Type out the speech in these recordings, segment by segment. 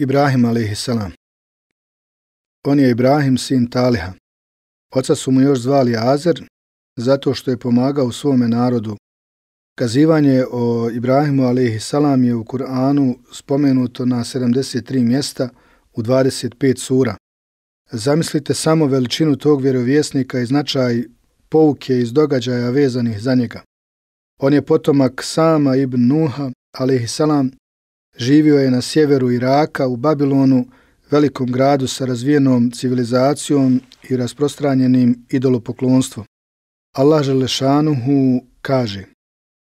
Ibrahim a.s. On je Ibrahim, sin Taliha. Oca su mu još zvali Azer, zato što je pomagao svome narodu. Kazivanje o Ibrahimu a.s. je u Kur'anu spomenuto na 73 mjesta u 25 sura. Zamislite samo veličinu tog vjerovjesnika i značaj pouke iz događaja vezanih za njega. On je potomak Sama ibn Nuha, alaihi salam, Živio je na sjeveru Iraka u Babilonu, velikom gradu sa razvijenom civilizacijom i rasprostranjenim idolopoklonstvom. Allah Želešanuhu kaže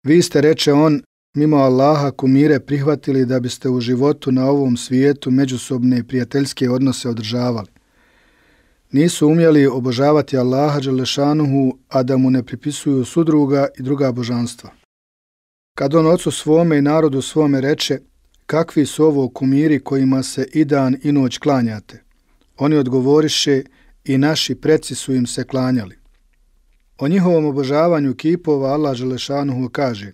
Vi ste, reče on, mimo Allaha kumire prihvatili da biste u životu na ovom svijetu međusobne prijateljske odnose održavali. Nisu umjeli obožavati Allaha Želešanuhu, a da mu ne pripisuju sudruga i druga božanstva. Kad on ocu svome i narodu svome reče, kakvi su ovo kumiri kojima se i dan i noć klanjate? Oni odgovoriše, i naši preci su im se klanjali. O njihovom obožavanju kipova Allah Želešanuhu kaže,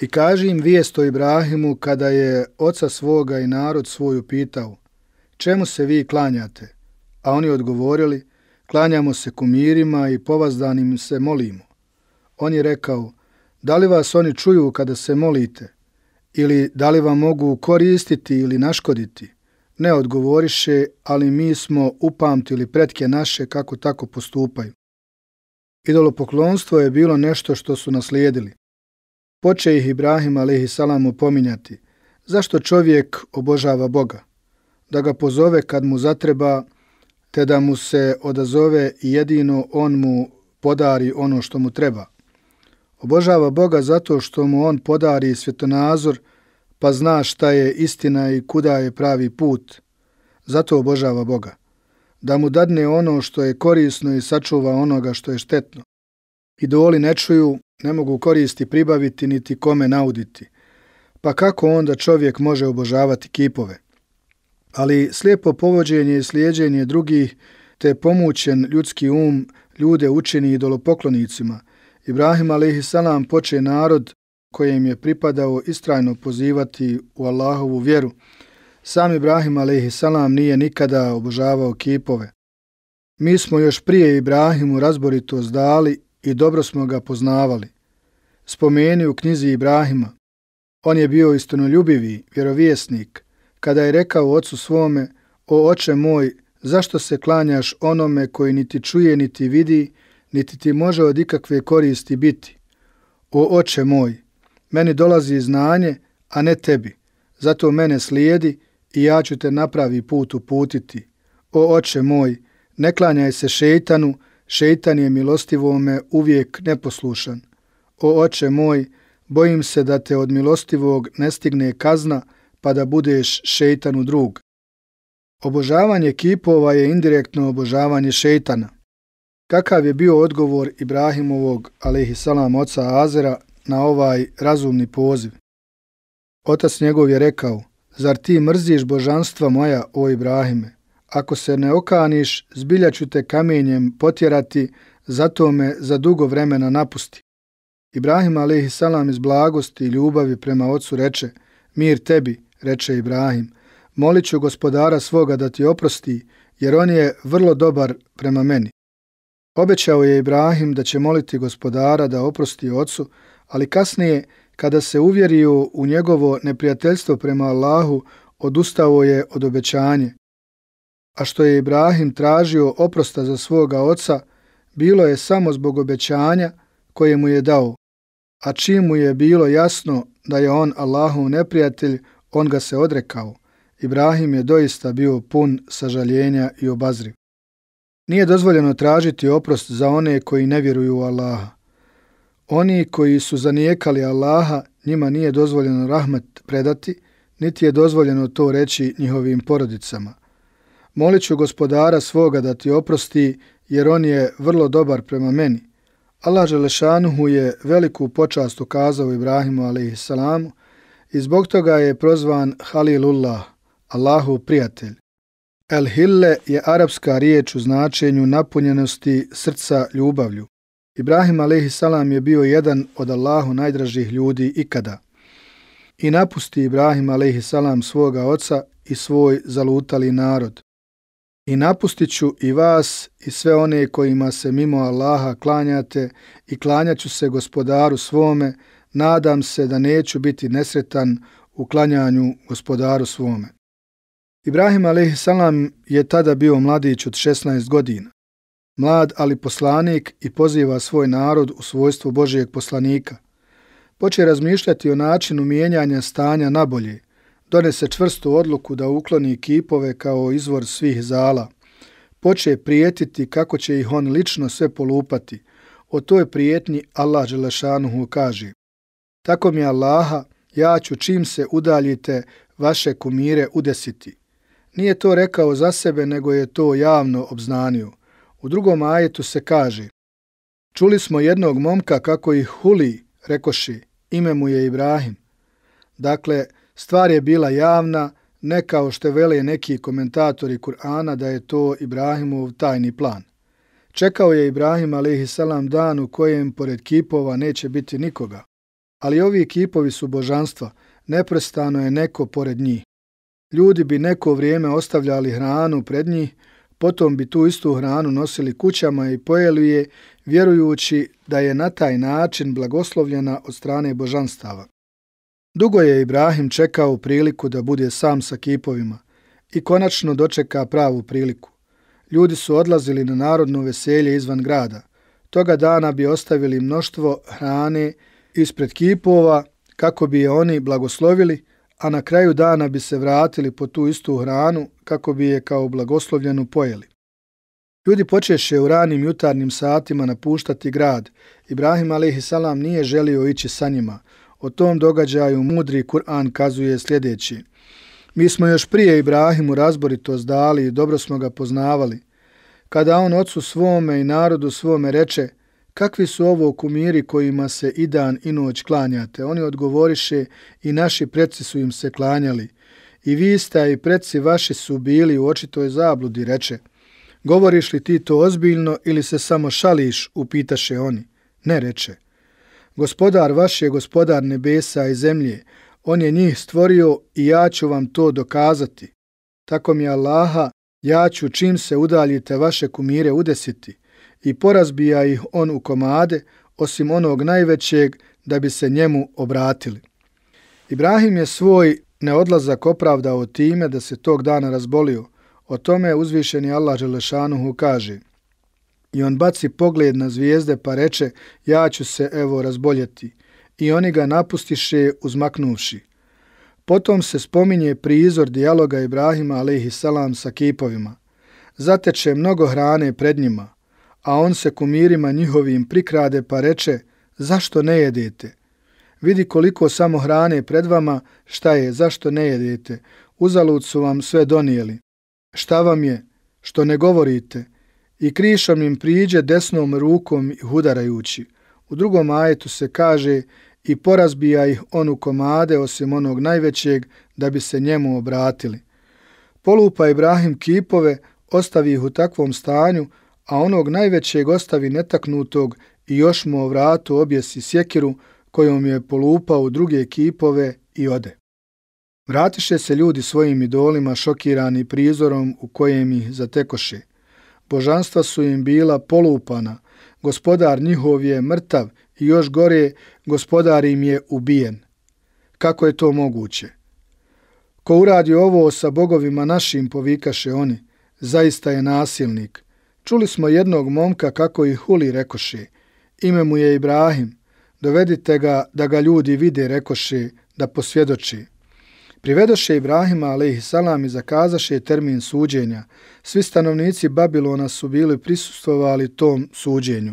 i kaži im vijesto Ibrahimu kada je oca svoga i narod svoju pitao, čemu se vi klanjate? A oni odgovorili, klanjamo se kumirima i povazdanim se molimo. On je rekao, da li vas oni čuju kada se molite? ili da li vam mogu koristiti ili naškoditi? Ne odgovoriše, ali mi smo upamtili pretke naše kako tako postupaju. Idolopoklonstvo je bilo nešto što su naslijedili. Poče ih Ibrahim alaihi pominjati, Zašto čovjek obožava Boga? Da ga pozove kad mu zatreba, te da mu se odazove i jedino on mu podari ono što mu treba – Obožava Boga zato što mu on podari svjetonazor, pa zna šta je istina i kuda je pravi put. Zato obožava Boga. Da mu dadne ono što je korisno i sačuva onoga što je štetno. Idoli ne čuju, ne mogu koristi pribaviti niti kome nauditi. Pa kako onda čovjek može obožavati kipove? Ali slijepo povođenje i slijedženje drugih, te pomućen ljudski um ljude učini idolopoklonicima, Ibrahim a.s. poče narod kojem je pripadao istrajno pozivati u Allahovu vjeru. Sam Ibrahim a.s. nije nikada obožavao kipove. Mi smo još prije Ibrahimu razborito zdali i dobro smo ga poznavali. Spomeni u knjizi Ibrahima. On je bio istinoljubivi vjerovjesnik kada je rekao ocu svome, o oče moj, zašto se klanjaš onome koji niti čuje niti vidi, niti ti može od ikakve koristi biti. O oče moj, meni dolazi znanje, a ne tebi, zato mene slijedi i ja ću te napravi put uputiti. O oče moj, ne klanjaj se šeitanu, šeitan je milostivome uvijek neposlušan. O oče moj, bojim se da te od milostivog ne stigne kazna, pa da budeš šeitanu drug. Obožavanje kipova je indirektno obožavanje šeitana. Kakav je bio odgovor Ibrahimovog, alehi salam, oca Azera na ovaj razumni poziv? Otac njegov je rekao, zar ti mrziš božanstva moja, o Ibrahime? Ako se ne okaniš, zbiljaću te kamenjem potjerati, zato me za dugo vremena napusti. Ibrahim alaihi salam iz blagosti i ljubavi prema ocu reče, mir tebi, reče Ibrahim, molit gospodara svoga da ti oprosti, jer on je vrlo dobar prema meni. Obećao je Ibrahim da će moliti gospodara da oprosti ocu, ali kasnije, kada se uvjerio u njegovo neprijateljstvo prema Allahu, odustao je od obećanje. A što je Ibrahim tražio oprosta za svoga oca, bilo je samo zbog obećanja koje mu je dao. A čim mu je bilo jasno da je on Allahu neprijatelj, on ga se odrekao. Ibrahim je doista bio pun sažaljenja i obazriv. Nije dozvoljeno tražiti oprost za one koji ne vjeruju u Allaha. Oni koji su zanijekali Allaha, njima nije dozvoljeno rahmet predati, niti je dozvoljeno to reći njihovim porodicama. Moliću gospodara svoga da ti oprosti, jer on je vrlo dobar prema meni. Allah Želešanuhu je veliku počast ukazao Ibrahimu a.s. i zbog toga je prozvan Halilullah, Allahu prijatelj al Hille je arapska riječ u značenju napunjenosti srca ljubavlju. Ibrahim a.s. je bio jedan od Allahu najdražih ljudi ikada. I napusti Ibrahim a.s. svoga oca i svoj zalutali narod. I napustit ću i vas i sve one kojima se mimo Allaha klanjate i klanjaću se gospodaru svome, nadam se da neću biti nesretan u klanjanju gospodaru svome. Ibrahim a.s. je tada bio mladić od 16 godina. Mlad, ali poslanik i poziva svoj narod u svojstvo Božijeg poslanika. Poče razmišljati o načinu mijenjanja stanja nabolje. Donese čvrstu odluku da ukloni kipove kao izvor svih zala. Poče prijetiti kako će ih on lično sve polupati. O toj prijetnji Allah Želešanuhu kaže. Tako mi Allaha, ja ću čim se udaljite vaše kumire udesiti. Nije to rekao za sebe, nego je to javno obznanio. U drugom ajetu se kaže Čuli smo jednog momka kako ih huli, rekoši, ime mu je Ibrahim. Dakle, stvar je bila javna, ne kao što vele neki komentatori Kur'ana da je to Ibrahimov tajni plan. Čekao je Ibrahim a.s. dan u kojem pored kipova neće biti nikoga. Ali ovi kipovi su božanstva, neprestano je neko pored njih. Ljudi bi neko vrijeme ostavljali hranu pred njih, potom bi tu istu hranu nosili kućama i pojeli je, vjerujući da je na taj način blagoslovljena od strane božanstava. Dugo je Ibrahim čekao priliku da bude sam sa kipovima i konačno dočeka pravu priliku. Ljudi su odlazili na narodno veselje izvan grada. Toga dana bi ostavili mnoštvo hrane ispred kipova kako bi je oni blagoslovili, a na kraju dana bi se vratili po tu istu hranu kako bi je kao blagoslovljenu pojeli. Ljudi počeše u ranim jutarnjim satima napuštati grad. Ibrahim a.s. nije želio ići sa njima. O tom događaju mudri Kur'an kazuje sljedeći. Mi smo još prije Ibrahimu razboritost dali i dobro smo ga poznavali. Kada on ocu svome i narodu svome reče – kakvi su ovo kumiri kojima se i dan i noć klanjate? Oni odgovoriše i naši preci su im se klanjali. I vi ste i preci vaši su bili u očitoj zabludi, reče. Govoriš li ti to ozbiljno ili se samo šališ, upitaše oni. Ne, reče. Gospodar vaš je gospodar nebesa i zemlje. On je njih stvorio i ja ću vam to dokazati. Tako mi Allaha, ja ću čim se udaljite vaše kumire udesiti i porazbija ih on u komade, osim onog najvećeg, da bi se njemu obratili. Ibrahim je svoj neodlazak opravdao time da se tog dana razbolio. O tome je uzvišeni Allah Želešanuhu kaže I on baci pogled na zvijezde pa reče ja ću se evo razboljeti i oni ga napustiše uzmaknuvši. Potom se spominje prizor dijaloga Ibrahima alaihi salam sa kipovima. Zateče mnogo hrane pred njima – a on se kumirima njihovim prikrade pa reče, zašto ne jedete? Vidi koliko samo hrane pred vama, šta je, zašto ne jedete? Uzalud su vam sve donijeli. Šta vam je, što ne govorite? I krišom im priđe desnom rukom i hudarajući. U drugom ajetu se kaže, i porazbija ih onu komade osim onog najvećeg da bi se njemu obratili. Polupa Ibrahim kipove, ostavi ih u takvom stanju, a onog najvećeg ostavi netaknutog i još mu o vratu objesi sjekiru kojom je polupao u druge kipove i ode. Vratiše se ljudi svojim idolima šokirani prizorom u kojem ih zatekoše. Božanstva su im bila polupana, gospodar njihov je mrtav i još gore, gospodar im je ubijen. Kako je to moguće? Ko uradi ovo sa bogovima našim, povikaše oni, zaista je nasilnik. Čuli smo jednog momka kako i Huli rekoše, ime mu je Ibrahim, dovedite ga da ga ljudi vide, rekoše, da posvjedoči. Privedoše Ibrahima, alaihi salam, i zakazaše termin suđenja. Svi stanovnici Babilona su bili prisustovali tom suđenju.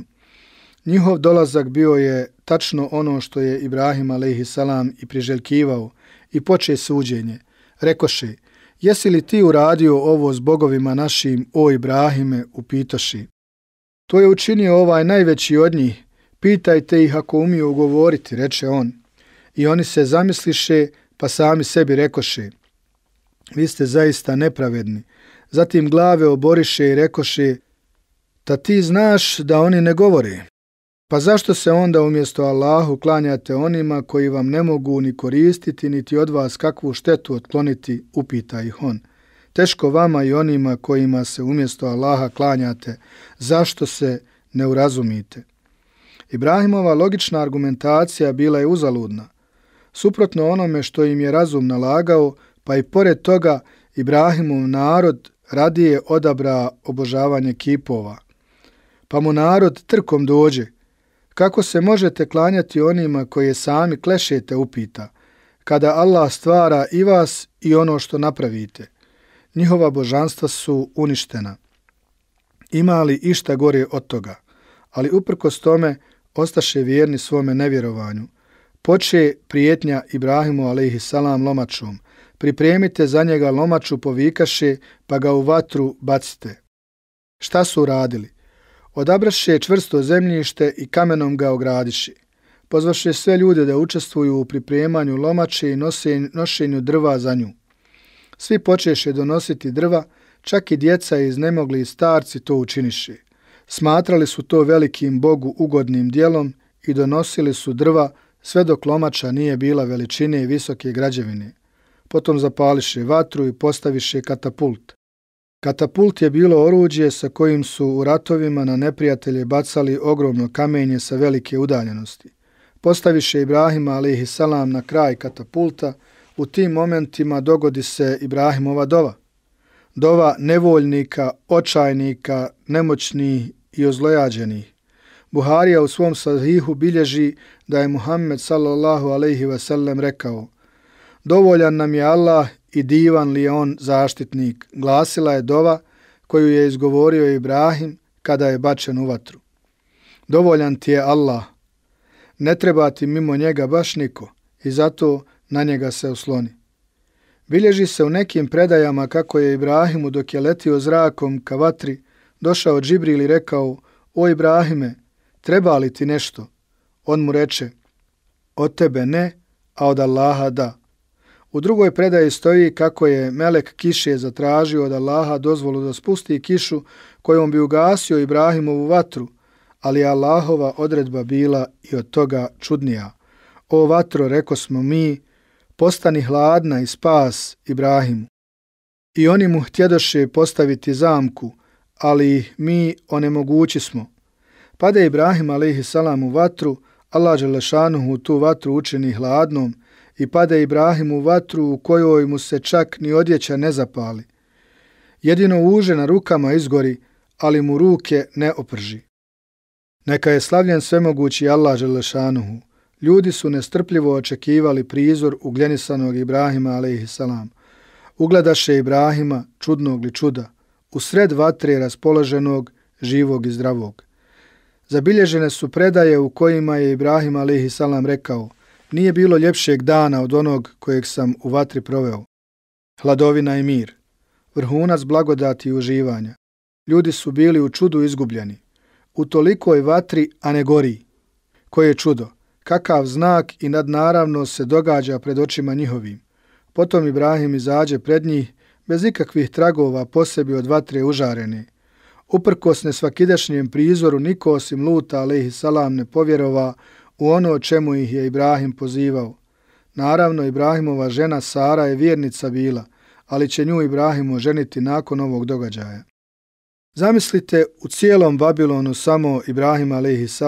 Njihov dolazak bio je tačno ono što je Ibrahim, alaihi salam, i priželjkivao i poče suđenje. Rekoše, rekoše, Jesi li ti uradio ovo s bogovima našim, o Ibrahime, upitaši? To je učinio ovaj najveći od njih. Pitajte ih ako umiju govoriti, reče on. I oni se zamisliše, pa sami sebi rekoše. Vi ste zaista nepravedni. Zatim glave oboriše i rekoše, ta ti znaš da oni ne govore. Pa zašto se onda umjesto Allahu klanjate onima koji vam ne mogu ni koristiti, niti od vas kakvu štetu otkloniti, upita ih on. Teško vama i onima kojima se umjesto Allaha klanjate, zašto se ne urazumite? Ibrahimova logična argumentacija bila je uzaludna. Suprotno onome što im je razum nalagao, pa i pored toga Ibrahimov narod radije odabra obožavanje kipova. Pa mu narod trkom dođe, Kako se možete klanjati onima koje sami klešete upita, kada Allah stvara i vas i ono što napravite? Njihova božanstva su uništena. Ima li išta gore od toga? Ali uprkos tome, ostaše vjerni svome nevjerovanju. Poče prijetnja Ibrahimu a.s. lomačom. Pripremite za njega lomaču povikaše, pa ga u vatru bacite. Šta su radili? odabraše čvrsto zemljište i kamenom ga ogradiše. Pozvaše sve ljude da učestvuju u pripremanju lomače i nošenju drva za nju. Svi počeše donositi drva, čak i djeca iz nemogli i starci to učiniše. Smatrali su to velikim bogu ugodnim dijelom i donosili su drva sve dok lomača nije bila veličine i visoke građevine. Potom zapališe vatru i postaviše katapult. Katapult je bilo oruđe sa kojim su u ratovima na neprijatelje bacali ogromno kamenje sa velike udaljenosti. Postaviše Ibrahima alihi salam na kraj katapulta, u tim momentima dogodi se Ibrahimova dova. Dova nevoljnika, očajnika, nemoćni i ozlojađeni. Buharija u svom sahihu bilježi da je Muhammed sallallahu alaihi ve sellem rekao Dovoljan nam je Allah i divan li on zaštitnik, glasila je dova koju je izgovorio Ibrahim kada je bačen u vatru. Dovoljan ti je Allah, ne treba ti mimo njega baš niko i zato na njega se osloni. Bilježi se u nekim predajama kako je Ibrahimu dok je letio zrakom ka vatri, došao Džibril i rekao, o Ibrahime, treba li ti nešto? On mu reče, od tebe ne, a od Allaha da. U drugoj predaji stoji kako je Melek kiše zatražio od Allaha dozvolu da spusti kišu kojom bi ugasio Ibrahimovu vatru, ali Allahova odredba bila i od toga čudnija. O vatro, reko smo mi, postani hladna i spas Ibrahimu. I oni mu htjedoše postaviti zamku, ali mi onemogući smo. Pade Ibrahim alaihi salam u vatru, Allah Đelešanuhu tu vatru učini hladnom, i pade Ibrahim u vatru u kojoj mu se čak ni odjeća ne zapali. Jedino uže na rukama izgori, ali mu ruke ne oprži. Neka je slavljen svemogući Allah Želešanuhu. Ljudi su nestrpljivo očekivali prizor ugljenisanog Ibrahima a.s. Ugledaše Ibrahima čudnog li čuda, u sred vatre raspoloženog, živog i zdravog. Zabilježene su predaje u kojima je Ibrahim a.s. rekao – Nije bilo ljepšeg dana od onog kojeg sam u vatri proveo. Hladovina i mir. Vrhunac blagodati i uživanja. Ljudi su bili u čudu izgubljeni. U tolikoj vatri, a ne gori. Koje je čudo. Kakav znak i nadnaravno se događa pred očima njihovim. Potom Ibrahim izađe pred njih, bez ikakvih tragova posebi od vatre užarene. Uprkos nesvakidešnjem prizoru, niko osim Luta, alaihi salam, ne povjerova, u ono o čemu ih je Ibrahim pozivao. Naravno, Ibrahimova žena Sara je vjernica bila, ali će nju Ibrahim oženiti nakon ovog događaja. Zamislite, u cijelom Babilonu samo Ibrahim a.s.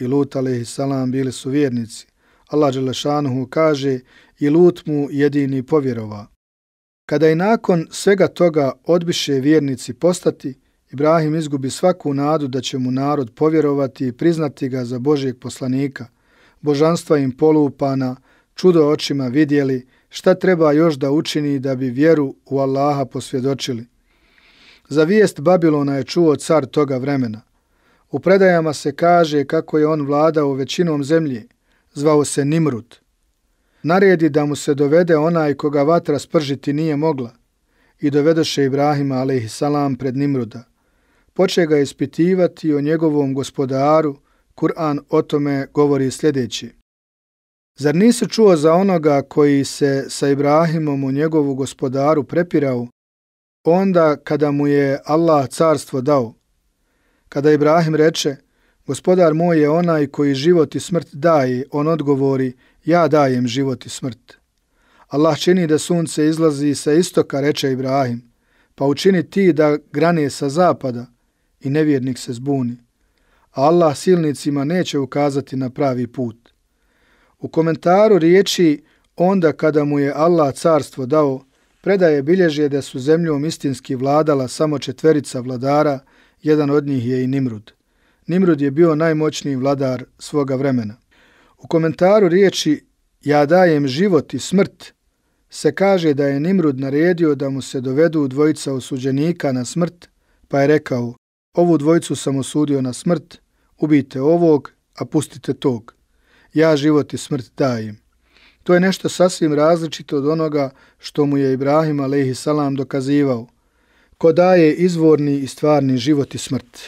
i Lut a.s. bili su vjernici. Allah Đelešanuhu kaže i Lut mu jedini povjerova. Kada i nakon svega toga odbiše vjernici postati, Ibrahim izgubi svaku nadu da će mu narod povjerovati i priznati ga za Božijeg poslanika – božanstva im polupana, čudo očima vidjeli, šta treba još da učini da bi vjeru u Allaha posvjedočili. Za vijest Babilona je čuo car toga vremena. U predajama se kaže kako je on vladao većinom zemlje, zvao se Nimrut. Naredi da mu se dovede onaj koga vatra spržiti nije mogla i dovedoše Ibrahima alaihissalam pred Nimruda. Poče ga ispitivati o njegovom gospodaru, Kur'an o tome govori sljedeći. Zar nisi čuo za onoga koji se sa Ibrahimom u njegovu gospodaru prepirao, onda kada mu je Allah carstvo dao? Kada Ibrahim reče, gospodar moj je onaj koji život i smrt daje, on odgovori, ja dajem život i smrt. Allah čini da sunce izlazi sa istoka, reče Ibrahim, pa učini ti da grane sa zapada i nevjernik se zbuni. Allah silnicima neće ukazati na pravi put. U komentaru riječi onda kada mu je Allah carstvo dao, predaje bilježje da su zemljom istinski vladala samo četverica vladara, jedan od njih je i Nimrud. Nimrud je bio najmoćniji vladar svoga vremena. U komentaru riječi ja dajem život i smrt, se kaže da je Nimrud naredio da mu se dovedu dvojica osuđenika na smrt, pa je rekao, ovu dvojicu sam osudio na smrt, ubijte ovog, a pustite tog. Ja život i smrt dajem. To je nešto sasvim različito od onoga što mu je Ibrahim alaihi salam dokazivao. Ko daje izvorni i stvarni život i smrt?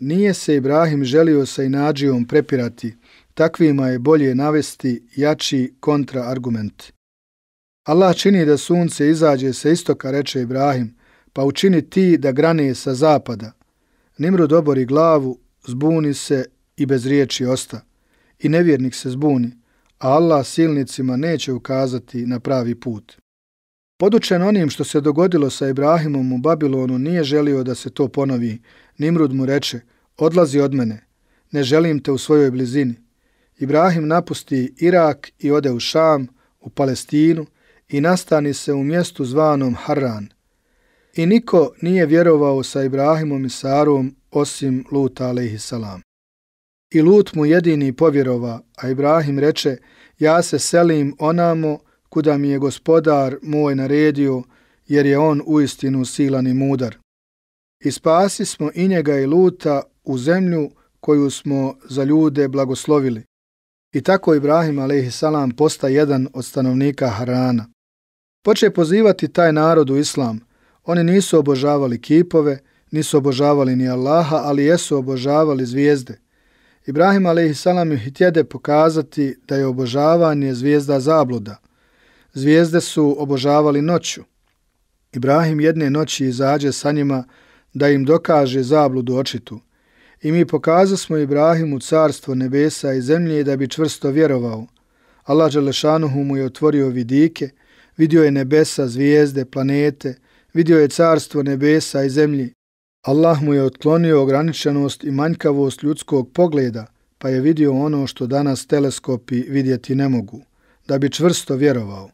Nije se Ibrahim želio sa inađijom prepirati, takvima je bolje navesti jači kontraargument. Allah čini da sunce izađe sa istoka, reče Ibrahim, pa učini ti da grane sa zapada. Nimrud obori glavu, zbuni se i bez riječi osta, i nevjernik se zbuni, a Allah silnicima neće ukazati na pravi put. Podučen onim što se dogodilo sa Ibrahimom u Babilonu nije želio da se to ponovi. Nimrud mu reče, odlazi od mene, ne želim te u svojoj blizini. Ibrahim napusti Irak i ode u Šam, u Palestinu i nastani se u mjestu zvanom Haran – I niko nije vjerovao sa Ibrahimom i Sarom osim Lut alaihi salam. I Lut mu jedini povjerova, a Ibrahim reče, ja se selim onamo kuda mi je gospodar moj naredio, jer je on uistinu silan i mudar. I spasi smo i njega i Luta u zemlju koju smo za ljude blagoslovili. I tako Ibrahim alaihi salam posta jedan od stanovnika Harana. Poče pozivati taj narod u islamu, Oni nisu obožavali kipove, nisu obožavali ni Allaha, ali jesu obožavali zvijezde. Ibrahim a.s. ih htjede pokazati da je obožavanje zvijezda zabluda. Zvijezde su obožavali noću. Ibrahim jedne noći izađe sa njima da im dokaže zabludu očitu. I mi pokazali smo Ibrahimu carstvo nebesa i zemlje da bi čvrsto vjerovao. Allah Đelešanuhu mu je otvorio vidike, vidio je nebesa, zvijezde, planete, vidio je carstvo nebesa i zemlji. Allah mu je otklonio ograničenost i manjkavost ljudskog pogleda, pa je vidio ono što danas teleskopi vidjeti ne mogu, da bi čvrsto vjerovao.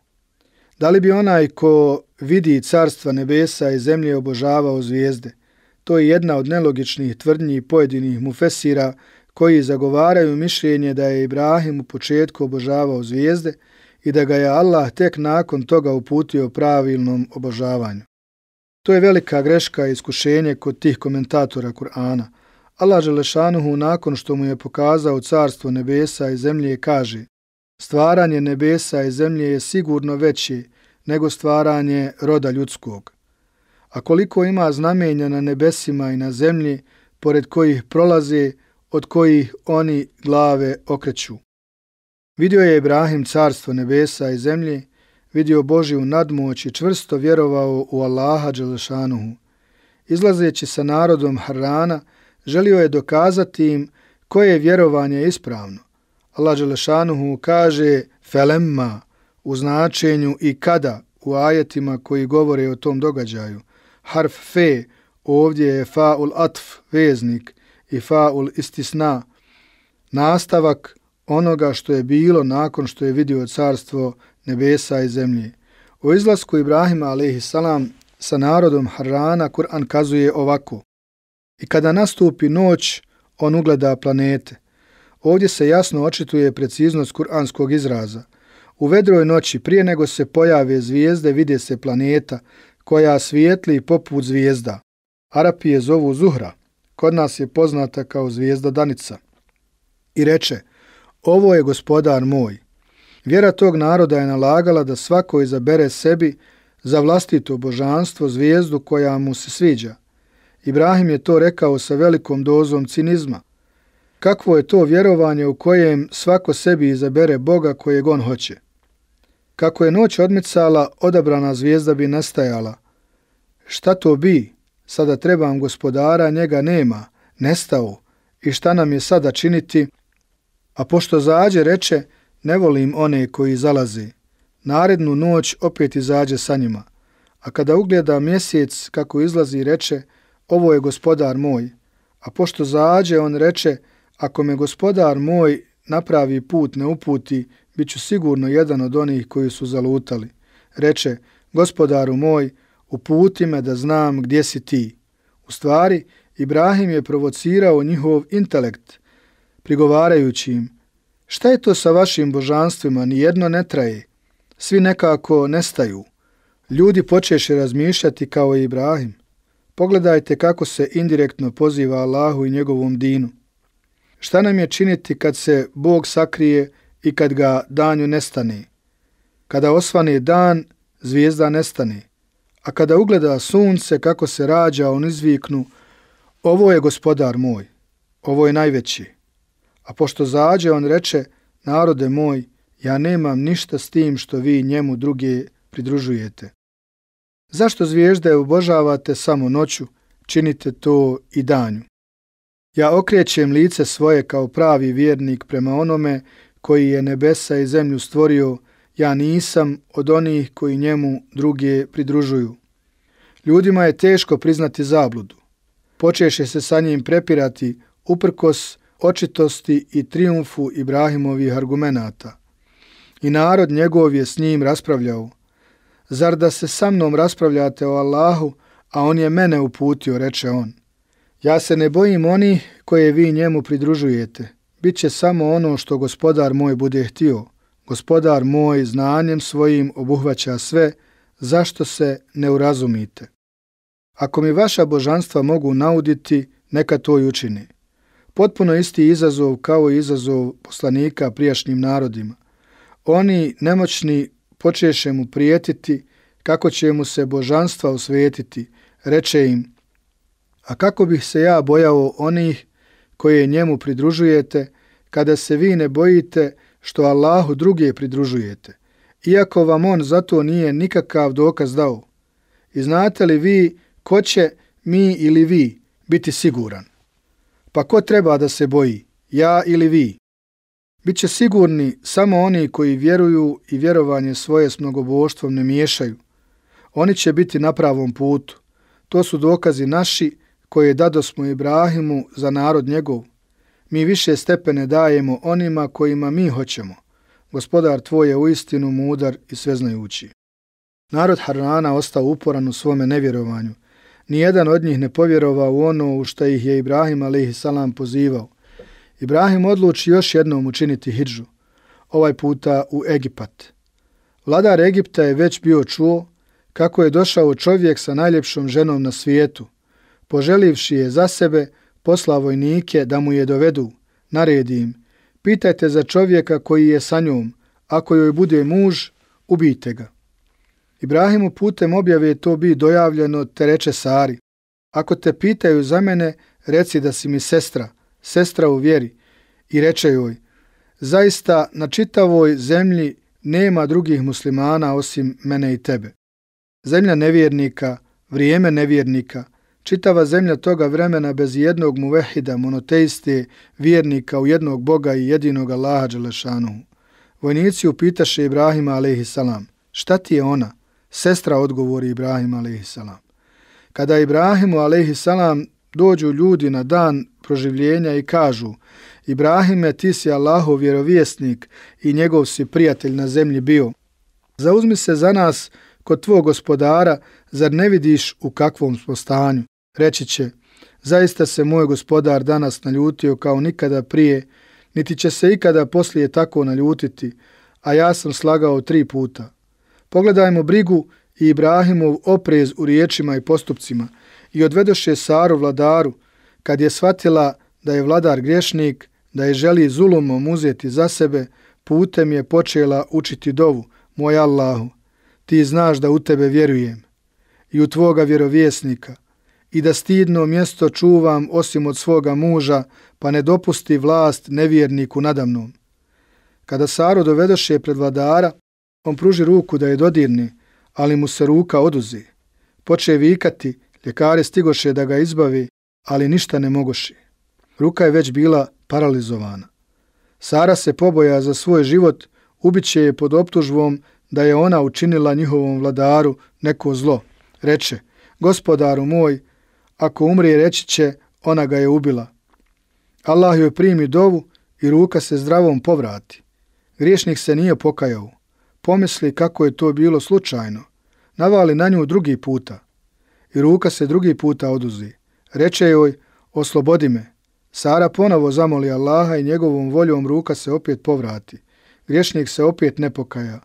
Da li bi onaj ko vidi carstva nebesa i zemlje obožavao zvijezde? To je jedna od nelogičnih tvrdnji pojedinih mufesira koji zagovaraju mišljenje da je Ibrahim u početku obožavao zvijezde i da ga je Allah tek nakon toga uputio pravilnom obožavanju. To je velika greška i iskušenje kod tih komentatora Kur'ana. Allah Želešanuhu nakon što mu je pokazao carstvo nebesa i zemlje kaže stvaranje nebesa i zemlje je sigurno veće nego stvaranje roda ljudskog. A koliko ima znamenja na nebesima i na zemlji pored kojih prolaze, od kojih oni glave okreću. Vidio je Ibrahim carstvo nebesa i zemlje, vidio Božju nadmoć i čvrsto vjerovao u Allaha Đelešanuhu. Izlazeći sa narodom Harana, želio je dokazati im koje je vjerovanje ispravno. Allah Đelešanuhu kaže felemma u značenju i kada u ajetima koji govore o tom događaju. Harf fe ovdje je faul atf veznik i faul istisna nastavak onoga što je bilo nakon što je vidio carstvo nebesa i zemlje. O izlasku Ibrahima a.s. sa narodom Harrana Kur'an kazuje ovako. I kada nastupi noć, on ugleda planete. Ovdje se jasno očituje preciznost kur'anskog izraza. U vedroj noći prije nego se pojave zvijezde vide se planeta koja svijetli poput zvijezda. Arapi je zovu Zuhra, kod nas je poznata kao zvijezda Danica. I reče, ovo je gospodar moj, Vjera tog naroda je nalagala da svako izabere sebi za vlastito božanstvo zvijezdu koja mu se sviđa. Ibrahim je to rekao sa velikom dozom cinizma. Kakvo je to vjerovanje u kojem svako sebi izabere Boga kojeg on hoće? Kako je noć odmicala, odabrana zvijezda bi nastajala. Šta to bi? Sada trebam gospodara, njega nema, nestao. I šta nam je sada činiti? A pošto zađe reče, ne volim one koji zalaze, narednu noć opet izađe sa njima, a kada ugleda mjesec kako izlazi i reče, ovo je gospodar moj, a pošto zađe on reče, ako me gospodar moj napravi put ne uputi, bit ću sigurno jedan od onih koji su zalutali. Reče, gospodaru moj, uputi me da znam gdje si ti. U stvari, Ibrahim je provocirao njihov intelekt, prigovarajući im, Šta je to sa vašim božanstvima, ni jedno ne traje? Svi nekako nestaju. Ljudi počeše razmišljati kao i Ibrahim. Pogledajte kako se indirektno poziva Allahu i njegovom dinu. Šta nam je činiti kad se Bog sakrije i kad ga danju nestane? Kada osvane dan, zvijezda nestane. A kada ugleda sunce kako se rađa, on izviknu, ovo je gospodar moj, ovo je najveći. A pošto zađe, on reče, narode moj, ja nemam ništa s tim što vi njemu druge pridružujete. Zašto zvijezde obožavate samo noću, činite to i danju? Ja okrećem lice svoje kao pravi vjernik prema onome koji je nebesa i zemlju stvorio, ja nisam od onih koji njemu druge pridružuju. Ljudima je teško priznati zabludu. Počeše se sa njim prepirati uprkos učinjenju očitosti i triumfu Ibrahimovih argumenata. I narod njegov je s njim raspravljao. Zar da se sa mnom raspravljate o Allahu, a on je mene uputio, reče on. Ja se ne bojim oni koje vi njemu pridružujete. Biće samo ono što gospodar moj bude htio. Gospodar moj znanjem svojim obuhvaća sve, zašto se ne urazumite. Ako mi vaša božanstva mogu nauditi, neka to i učini.'' Potpuno isti izazov kao i izazov poslanika prijašnjim narodima. Oni nemoćni počeše mu prijetiti kako će mu se božanstva osvetiti, reče im, a kako bih se ja bojao onih koje njemu pridružujete kada se vi ne bojite što Allahu druge pridružujete, iako vam on zato nije nikakav dokaz dao. I znate li vi ko će mi ili vi biti siguran? Pa ko treba da se boji, ja ili vi? Biće sigurni samo oni koji vjeruju i vjerovanje svoje s mnogoboštvom ne miješaju. Oni će biti na pravom putu. To su dokazi naši koje dado smo Ibrahimu za narod njegov. Mi više stepene dajemo onima kojima mi hoćemo. Gospodar tvoj je u istinu mudar i sveznajući. Narod Harana ostao uporan u svome nevjerovanju Nijedan od njih ne povjerovao u ono u što ih je Ibrahim a.s. pozivao. Ibrahim odluči još jednom učiniti hidžu, ovaj puta u Egipat. Vladar Egipta je već bio čuo kako je došao čovjek sa najljepšom ženom na svijetu. Poželivši je za sebe, posla vojnike da mu je dovedu, naredi im, pitajte za čovjeka koji je sa njom, ako joj bude muž, ubijte ga. Ibrahimu putem objave to bi dojavljeno, te reče Sari, ako te pitaju za mene, reci da si mi sestra, sestra u vjeri, i reče joj, zaista na čitavoj zemlji nema drugih muslimana osim mene i tebe. Zemlja nevjernika, vrijeme nevjernika, čitava zemlja toga vremena bez jednog muvehida, monoteiste, vjernika u jednog Boga i jedinog Allaha Đelešanu. Vojnici upitaše Ibrahima alaihissalam, šta ti je ona? Sestra odgovori Ibrahim a.s. Kada Ibrahimu a.s. dođu ljudi na dan proživljenja i kažu Ibrahime, ti si Allahov vjerovjesnik i njegov si prijatelj na zemlji bio. Zauzmi se za nas kod tvog gospodara, zar ne vidiš u kakvom spostanju? Reći će, zaista se moj gospodar danas naljutio kao nikada prije, niti će se ikada poslije tako naljutiti, a ja sam slagao tri puta. Pogledajmo brigu i Ibrahimov oprez u riječima i postupcima i odvedoše Saru vladaru, kad je shvatila da je vladar griješnik, da je želi zulumom uzeti za sebe, putem je počela učiti dovu, moj Allahu, ti znaš da u tebe vjerujem i u tvoga vjerovjesnika i da stidno mjesto čuvam osim od svoga muža, pa ne dopusti vlast nevjerniku nadamnom. Kada Saru dovedoše pred vladara, On pruži ruku da je dodirni, ali mu se ruka oduzi. Poče vikati, ljekare stigoše da ga izbavi, ali ništa ne mogoši. Ruka je već bila paralizovana. Sara se poboja za svoj život, ubiće je pod optužbom da je ona učinila njihovom vladaru neko zlo. Reče, gospodaru moj, ako umri reći će, ona ga je ubila. Allah joj primi dovu i ruka se zdravom povrati. Griješnik se nije pokajao pomisli kako je to bilo slučajno, navali na nju drugi puta i ruka se drugi puta oduzi. Reče joj, oslobodi me. Sara ponovo zamoli Allaha i njegovom voljom ruka se opet povrati. Griješnik se opet ne pokaja.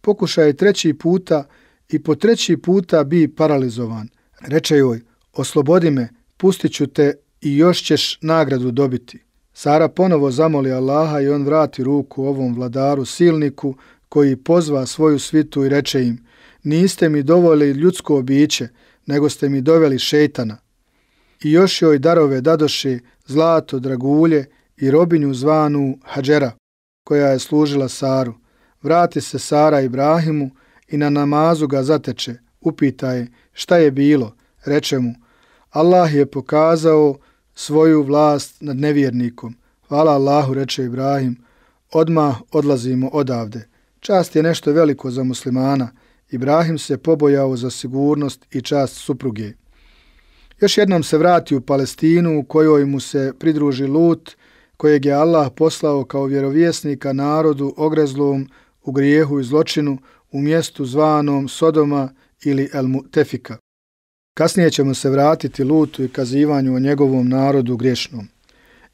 Pokuša je treći puta i po treći puta bi paralizovan. Reče joj, oslobodi me, pustit te i još ćeš nagradu dobiti. Sara ponovo zamoli Allaha i on vrati ruku ovom vladaru silniku koji pozva svoju svitu i reče im, niste mi dovoljili ljudsko biće, nego ste mi doveli šeitana. I još joj darove dadoše zlato dragulje i robinju zvanu Hadžera, koja je služila Saru. Vrati se Sara Ibrahimu i na namazu ga zateče, upita je šta je bilo, reče mu, Allah je pokazao svoju vlast nad nevjernikom. Hvala Allahu, reče Ibrahim, odmah odlazimo odavde. Čast je nešto veliko za muslimana. Ibrahim se pobojao za sigurnost i čast supruge. Još jednom se vrati u Palestinu u kojoj mu se pridruži Lut, kojeg je Allah poslao kao vjerovjesnika narodu ogrezlom u grijehu i zločinu u mjestu zvanom Sodoma ili El Mutefika. Kasnije ćemo se vratiti Lutu i kazivanju o njegovom narodu griješnom.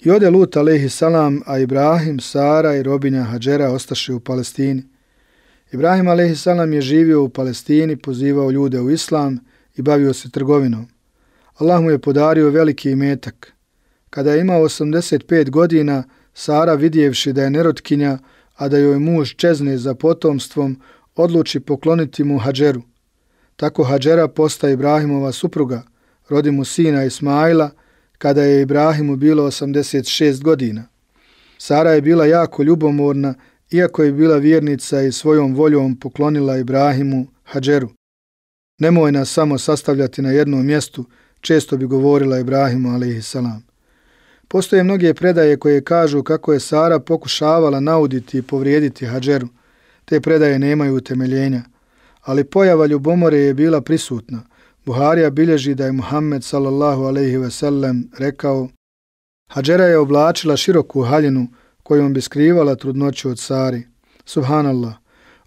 I ode Lut alaihi salam, a Ibrahim, Sara i Robinja Hadžera ostaše u Palestini. Ibrahim a.s. je živio u Palestini, pozivao ljude u islam i bavio se trgovinom. Allah mu je podario veliki imetak. Kada je imao 85 godina, Sara vidjevši da je nerotkinja, a da joj muž čezne za potomstvom, odluči pokloniti mu Hadžeru. Tako Hadžera postaje Ibrahimova supruga, rodi mu sina Ismaila, kada je Ibrahimu bilo 86 godina. Sara je bila jako ljubomorna iako je bila vjernica i svojom voljom poklonila Ibrahimu Hadžeru. Nemoj nas samo sastavljati na jednom mjestu, često bi govorila Ibrahimu a.s. Postoje mnoge predaje koje kažu kako je Sara pokušavala nauditi i povrijediti Hadžeru. Te predaje nemaju utemeljenja. Ali pojava ljubomore je bila prisutna. Buharija bilježi da je Muhammed s.a.v. rekao Hadžera je oblačila široku haljinu, kojom bi skrivala trudnoću od Sari. Subhanallah,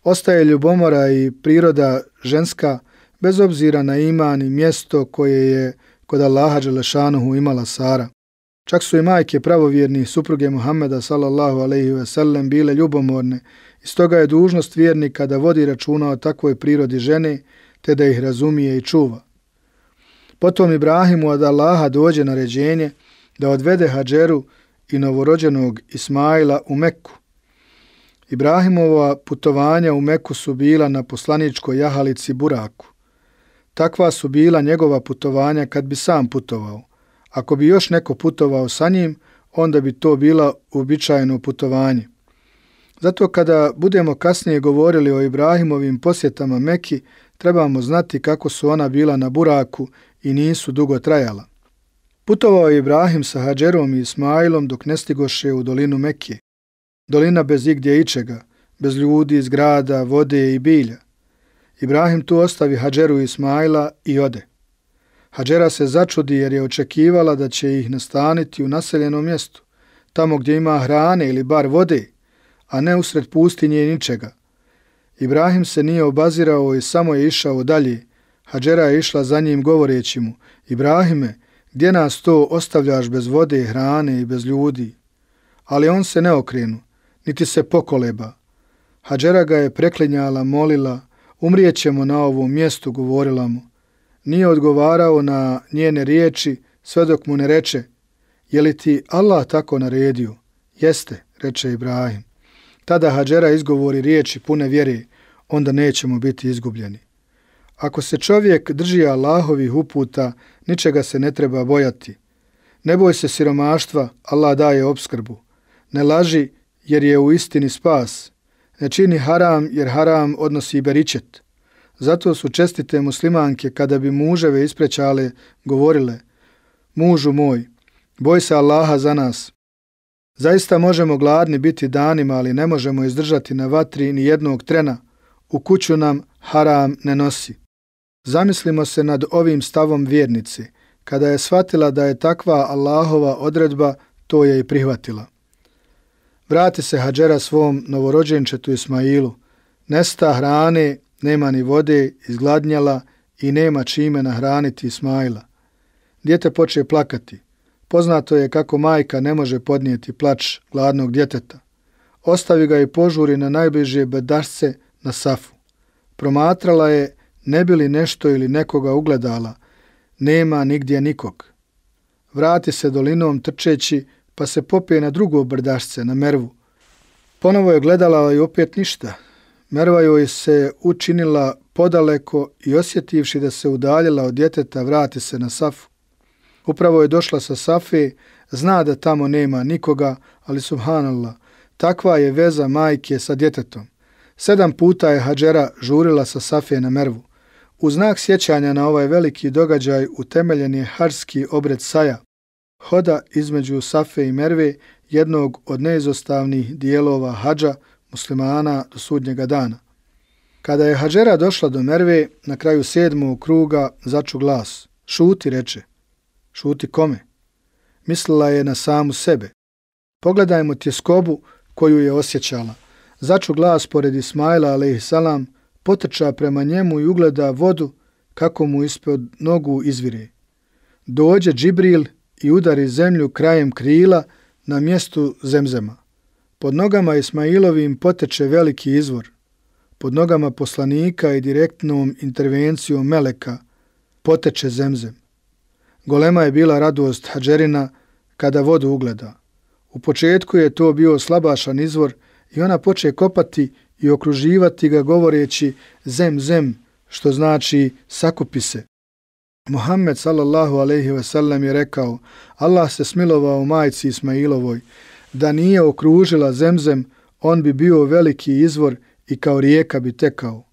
ostaje ljubomora i priroda ženska bez obzira na iman i mjesto koje je kod Allaha Đelešanuhu imala Sara. Čak su i majke pravovjerni supruge Muhammeda sallallahu alaihi ve sellem bile ljubomorne i stoga je dužnost vjernika da vodi računa o takvoj prirodi žene te da ih razumije i čuva. Potom Ibrahimu od Allaha dođe naređenje da odvede Hadžeru i novorođenog Ismaila u Meku. Ibrahimova putovanja u Meku su bila na poslaničkoj jahalici Buraku. Takva su bila njegova putovanja kad bi sam putovao. Ako bi još neko putovao sa njim, onda bi to bila uobičajeno putovanje. Zato kada budemo kasnije govorili o Ibrahimovim posjetama Meki, trebamo znati kako su ona bila na Buraku i nisu dugo trajala. Putovao je Ibrahim sa Hadžerom i Ismailom dok ne stigoše u dolinu Mekije. Dolina bez igdje ičega, bez ljudi, zgrada, vode i bilja. Ibrahim tu ostavi Hadžeru i Ismaila i ode. Hadžera se začudi jer je očekivala da će ih nastaniti u naseljenom mjestu, tamo gdje ima hrane ili bar vode, a ne usred pustinje i ničega. Ibrahim se nije obazirao i samo je išao dalje. Hadžera je išla za njim govoreći mu, Ibrahime, gdje nas to ostavljaš bez vode, hrane i bez ljudi? Ali on se ne okrenu, niti se pokoleba. Hadžera ga je preklinjala, molila, umrijećemo na ovom mjestu, govorila mu. Nije odgovarao na njene riječi, sve dok mu ne reče, je li ti Allah tako naredio? Jeste, reče Ibrahim. Tada Hadžera izgovori riječi pune vjere, onda nećemo biti izgubljeni. Ako se čovjek drži Allahovih uputa, ničega se ne treba bojati. Ne boj se siromaštva, Allah daje obskrbu. Ne laži, jer je u istini spas. Ne čini haram, jer haram odnosi i beričet. Zato su čestite muslimanke kada bi muževe isprećale, govorile Mužu moj, boj se Allaha za nas. Zaista možemo gladni biti danima, ali ne možemo izdržati na vatri ni jednog trena. U kuću nam haram ne nosi. Zamislimo se nad ovim stavom vjernici. Kada je shvatila da je takva Allahova odredba, to je i prihvatila. Vrati se Hadžera svom novorođenčetu Ismailu. Nesta hrane, nema ni vode, izgladnjala i nema čime nahraniti Ismaila. Djete počeje plakati. Poznato je kako majka ne može podnijeti plač gladnog djeteta. Ostavi ga i požuri na najbliže bedašce na safu. Promatrala je ne bi li nešto ili nekoga ugledala, nema nigdje nikog. Vrati se dolinom trčeći, pa se popije na drugu obrdašce, na mervu. Ponovo je gledala i opet ništa. Merva joj se učinila podaleko i osjetivši da se udaljila od djeteta, vrati se na Safu. Upravo je došla sa Safi, zna da tamo nema nikoga, ali subhanallah, takva je veza majke sa djetetom. Sedam puta je Hadžera žurila sa Safije na Mervu. U znak sjećanja na ovaj veliki događaj utemeljen je harski obred Saja, hoda između Safe i Merve, jednog od neizostavnih dijelova hađa muslimana do sudnjega dana. Kada je hađera došla do Merve, na kraju sedmog kruga začu glas. Šuti, reče. Šuti kome? Mislila je na samu sebe. Pogledajmo tjeskobu koju je osjećala. Začu glas pored Ismaila, alaihissalam, potrča prema njemu i ugleda vodu kako mu ispod nogu izvire. Dođe Džibril i udari zemlju krajem krila na mjestu zemzema. Pod nogama Ismailovim poteče veliki izvor. Pod nogama poslanika i direktnom intervencijom Meleka poteče zemzem. Golema je bila radost Hadžerina kada vodu ugleda. U početku je to bio slabašan izvor i ona poče kopati i okruživati ga govoreći zem zem, što znači sakopise. Muhammed sallallahu alejhi ve sellem je rekao: Allah se smilovao majci Ismailovoj da nije okružila Zemzem, on bi bio veliki izvor i kao rijeka bi tekao.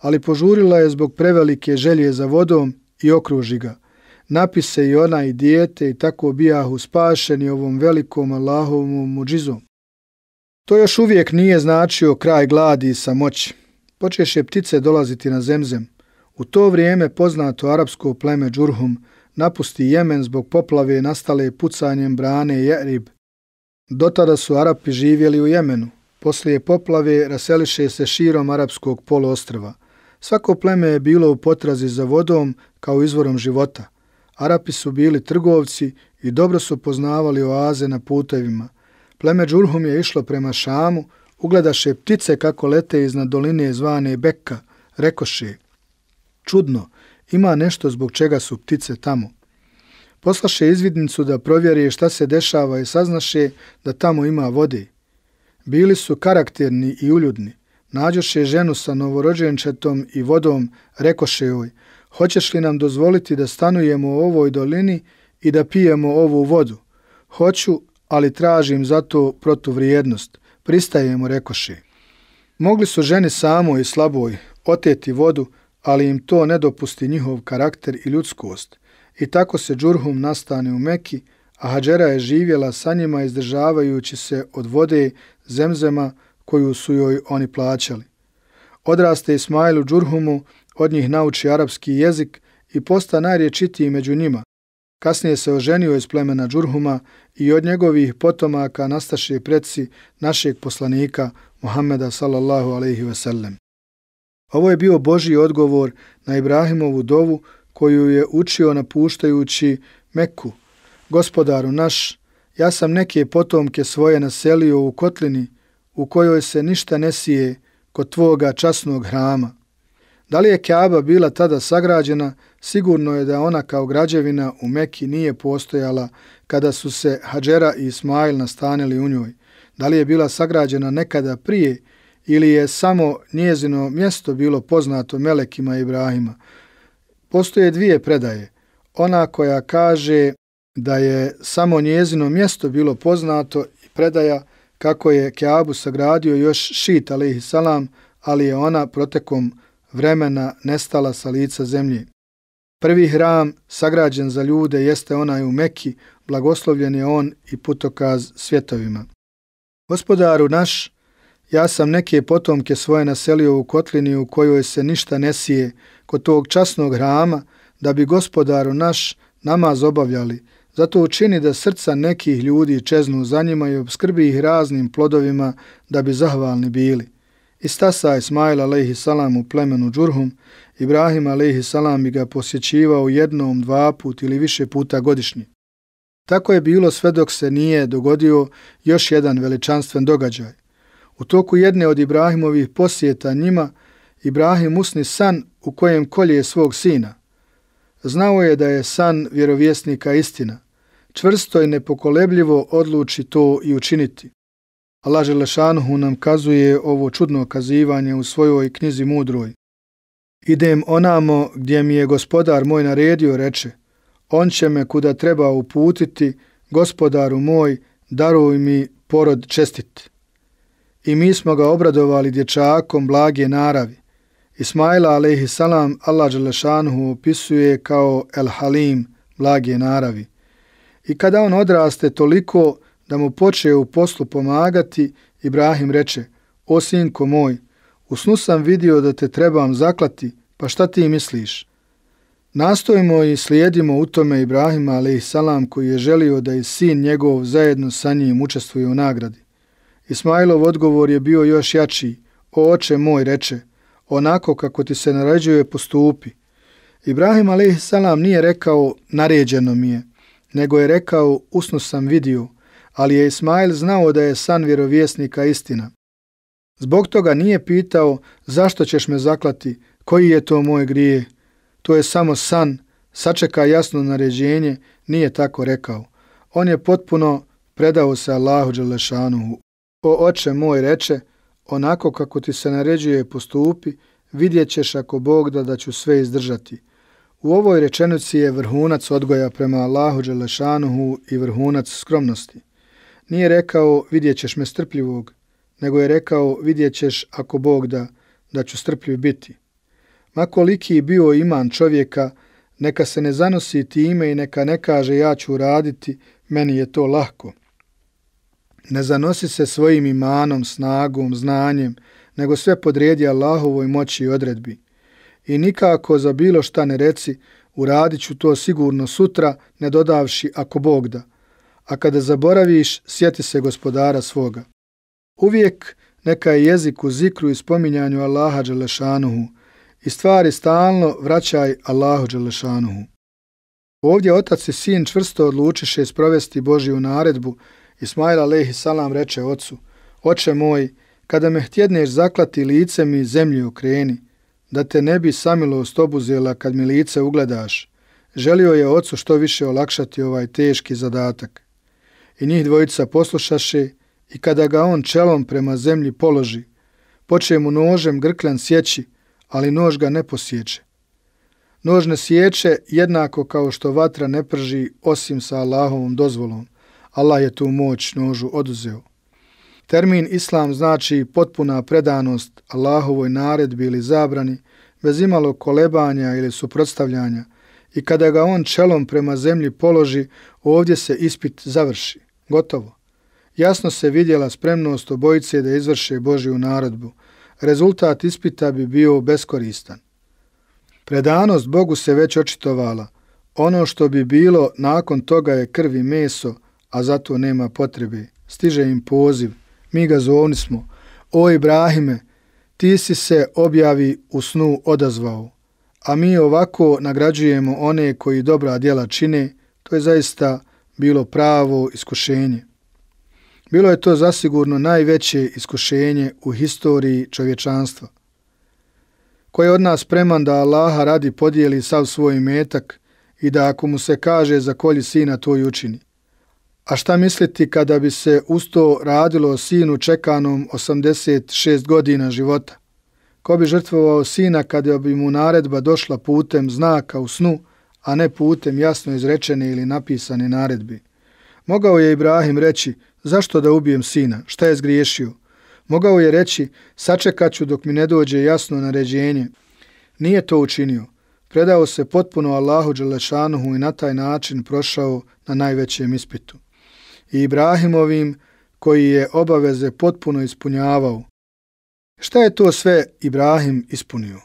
Ali požurila je zbog prevelike želje za vodom i okruži ga. Napise i ona i dijete i tako bijahu spašeni ovom velikom Allahovom muđizom. To još uvijek nije značio kraj gladi i samoći. Počeše ptice dolaziti na zemzem. U to vrijeme poznato arapsko pleme Džurhum napusti Jemen zbog poplave nastale pucanjem brane Jerib. Dotada su Arapi živjeli u Jemenu. Poslije poplave raseliše se širom arapskog poluostrva. Svako pleme je bilo u potrazi za vodom kao izvorom života. Arapi su bili trgovci i dobro su poznavali oaze na putevima – Pleme Đurhum je išlo prema Šamu, ugledaše ptice kako lete iznad doline zvane Bekka, rekoše, čudno, ima nešto zbog čega su ptice tamo. Poslaše izvidnicu da provjeri šta se dešava i saznaše da tamo ima vode. Bili su karakterni i uljudni. Nađoše ženu sa novorođenčetom i vodom, rekoše joj, hoćeš li nam dozvoliti da stanujemo u ovoj dolini i da pijemo ovu vodu? Hoću, ali tražim za to protuvrijednost. Pristajemo, rekoši. Mogli su žene samo i slaboj oteti vodu, ali im to ne dopusti njihov karakter i ljudskost. I tako se džurhum nastane u Meki, a Hadžera je živjela sa njima izdržavajući se od vode zemzema koju su joj oni plaćali. Odraste Ismailu džurhumu, od njih nauči arapski jezik i posta najrječitiji među njima, Kasnije se oženio iz plemena Džurhuma i od njegovih potomaka nastaše predsi našeg poslanika Muhammeda sallallahu alaihi ve sellem. Ovo je bio Božji odgovor na Ibrahimovu dovu koju je učio napuštajući Meku. Gospodaru naš, ja sam neke potomke svoje naselio u kotlini u kojoj se ništa ne sije kod tvoga časnog hrama. Da li je Kaaba bila tada sagrađena, Sigurno je da ona kao građevina u Meki nije postojala kada su se Hadžera i Ismail nastanili u njoj. Da li je bila sagrađena nekada prije ili je samo njezino mjesto bilo poznato Melekima Ibrahima? Postoje dvije predaje. Ona koja kaže da je samo njezino mjesto bilo poznato i predaja kako je Keabu sagradio još Šit salam, ali je ona protekom vremena nestala sa lica zemlje. Prvi hram sagrađen za ljude jeste onaj u Mekki, blagoslovljen je on i putokaz svjetovima. Gospodaru naš, ja sam neke potomke svoje naselio u kotlini u kojoj se ništa ne sije kod tog časnog hrama, da bi gospodaru naš namaz obavljali, zato učini da srca nekih ljudi čeznu za njima i obskrbi ih raznim plodovima da bi zahvalni bili. Istasa Ismail alaihi salam u plemenu Đurhum, Ibrahim alejhi salam bi ga posjećivao jednom, dva put ili više puta godišnje. Tako je bilo sve dok se nije dogodio još jedan veličanstven događaj. U toku jedne od Ibrahimovih posjeta njima, Ibrahim usni san u kojem kolje svog sina. Znao je da je san vjerovjesnika istina. Čvrsto i nepokolebljivo odluči to i učiniti. Allah Želešanuhu nam kazuje ovo čudno kazivanje u svojoj knjizi Mudroj. Idem onamo gdje mi je gospodar moj naredio, reče, on će me kuda treba uputiti, gospodaru moj, daruj mi porod čestit. I mi smo ga obradovali dječakom blage naravi. Ismaila alaihi salam Allah Želešanuhu opisuje kao El Halim blage naravi. I kada on odraste toliko, da mu počeje u poslu pomagati, Ibrahim reče, o sinko moj, u snu sam vidio da te trebam zaklati, pa šta ti misliš? Nastojimo i slijedimo u tome Ibrahima a.s. koji je želio da i sin njegov zajedno sa njim učestvuje u nagradi. Ismailov odgovor je bio još jači, o oče moj reče, onako kako ti se naređuje postupi. Ibrahim a.s. nije rekao naređeno mi je, nego je rekao usno sam vidio, ali je Ismail znao da je san vjerovjesnika istina. Zbog toga nije pitao zašto ćeš me zaklati, koji je to moje grije. To je samo san, sačeka jasno naređenje, nije tako rekao. On je potpuno predao se Allahu Đelešanuhu. O oče moj reče, onako kako ti se naređuje postupi, vidjet ćeš ako Bog da da ću sve izdržati. U ovoj rečenici je vrhunac odgoja prema Allahu Đelešanuhu i vrhunac skromnosti. Nije rekao vidjet ćeš me strpljivog, nego je rekao vidjet ćeš ako Bog da, da ću strpljiv biti. Makoliki je bio iman čovjeka, neka se ne zanosi time i neka ne kaže ja ću uraditi, meni je to lahko. Ne zanosi se svojim imanom, snagom, znanjem, nego sve podredi Allahovoj moći i odredbi. I nikako za bilo šta ne reci, uradit to sigurno sutra, ne dodavši ako Bog da a kada zaboraviš, sjeti se gospodara svoga. Uvijek neka je jezik u zikru i spominjanju Allaha Đelešanuhu i stvari stalno vraćaj Allahu Đelešanuhu. Ovdje otac i sin čvrsto odlučiše isprovesti Božiju naredbu i Smajla Lehi Salam reče ocu, oče moj, kada me htjedneš zaklati lice mi zemlju okreni, da te ne bi samilost obuzela kad mi lice ugledaš, želio je ocu što više olakšati ovaj teški zadatak i njih dvojica poslušaše i kada ga on čelom prema zemlji položi, poče mu nožem grkljan sjeći, ali nož ga ne posjeće. Nož ne sjeće jednako kao što vatra ne prži osim sa Allahovom dozvolom. Allah je tu moć nožu oduzeo. Termin islam znači potpuna predanost Allahovoj naredbi ili zabrani, bez imalo kolebanja ili suprotstavljanja, i kada ga on čelom prema zemlji položi, ovdje se ispit završi. Gotovo. Jasno se vidjela spremnost obojice da izvrše Božju narodbu. Rezultat ispita bi bio beskoristan. Predanost Bogu se već očitovala. Ono što bi bilo nakon toga je krv i meso, a zato nema potrebe. Stiže im poziv. Mi ga zovni smo. O Ibrahime, ti si se objavi u snu odazvao. A mi ovako nagrađujemo one koji dobra djela čine, to je zaista učinjeno bilo pravo iskušenje. Bilo je to zasigurno najveće iskušenje u historiji čovječanstva. Ko od nas spreman da Allaha radi podijeli sav svoj metak i da ako mu se kaže za kolji sina to i učini? A šta misliti kada bi se usto radilo o sinu čekanom 86 godina života? Ko bi žrtvovao sina kada bi mu naredba došla putem znaka u snu, a ne putem jasno izrečene ili napisane naredbi. Mogao je Ibrahim reći, zašto da ubijem sina, šta je zgriješio? Mogao je reći, sačekat ću dok mi ne dođe jasno naređenje. Nije to učinio. Predao se potpuno Allahu Đelešanuhu i na taj način prošao na najvećem ispitu. I Ibrahimovim, koji je obaveze potpuno ispunjavao. Šta je to sve Ibrahim ispunio?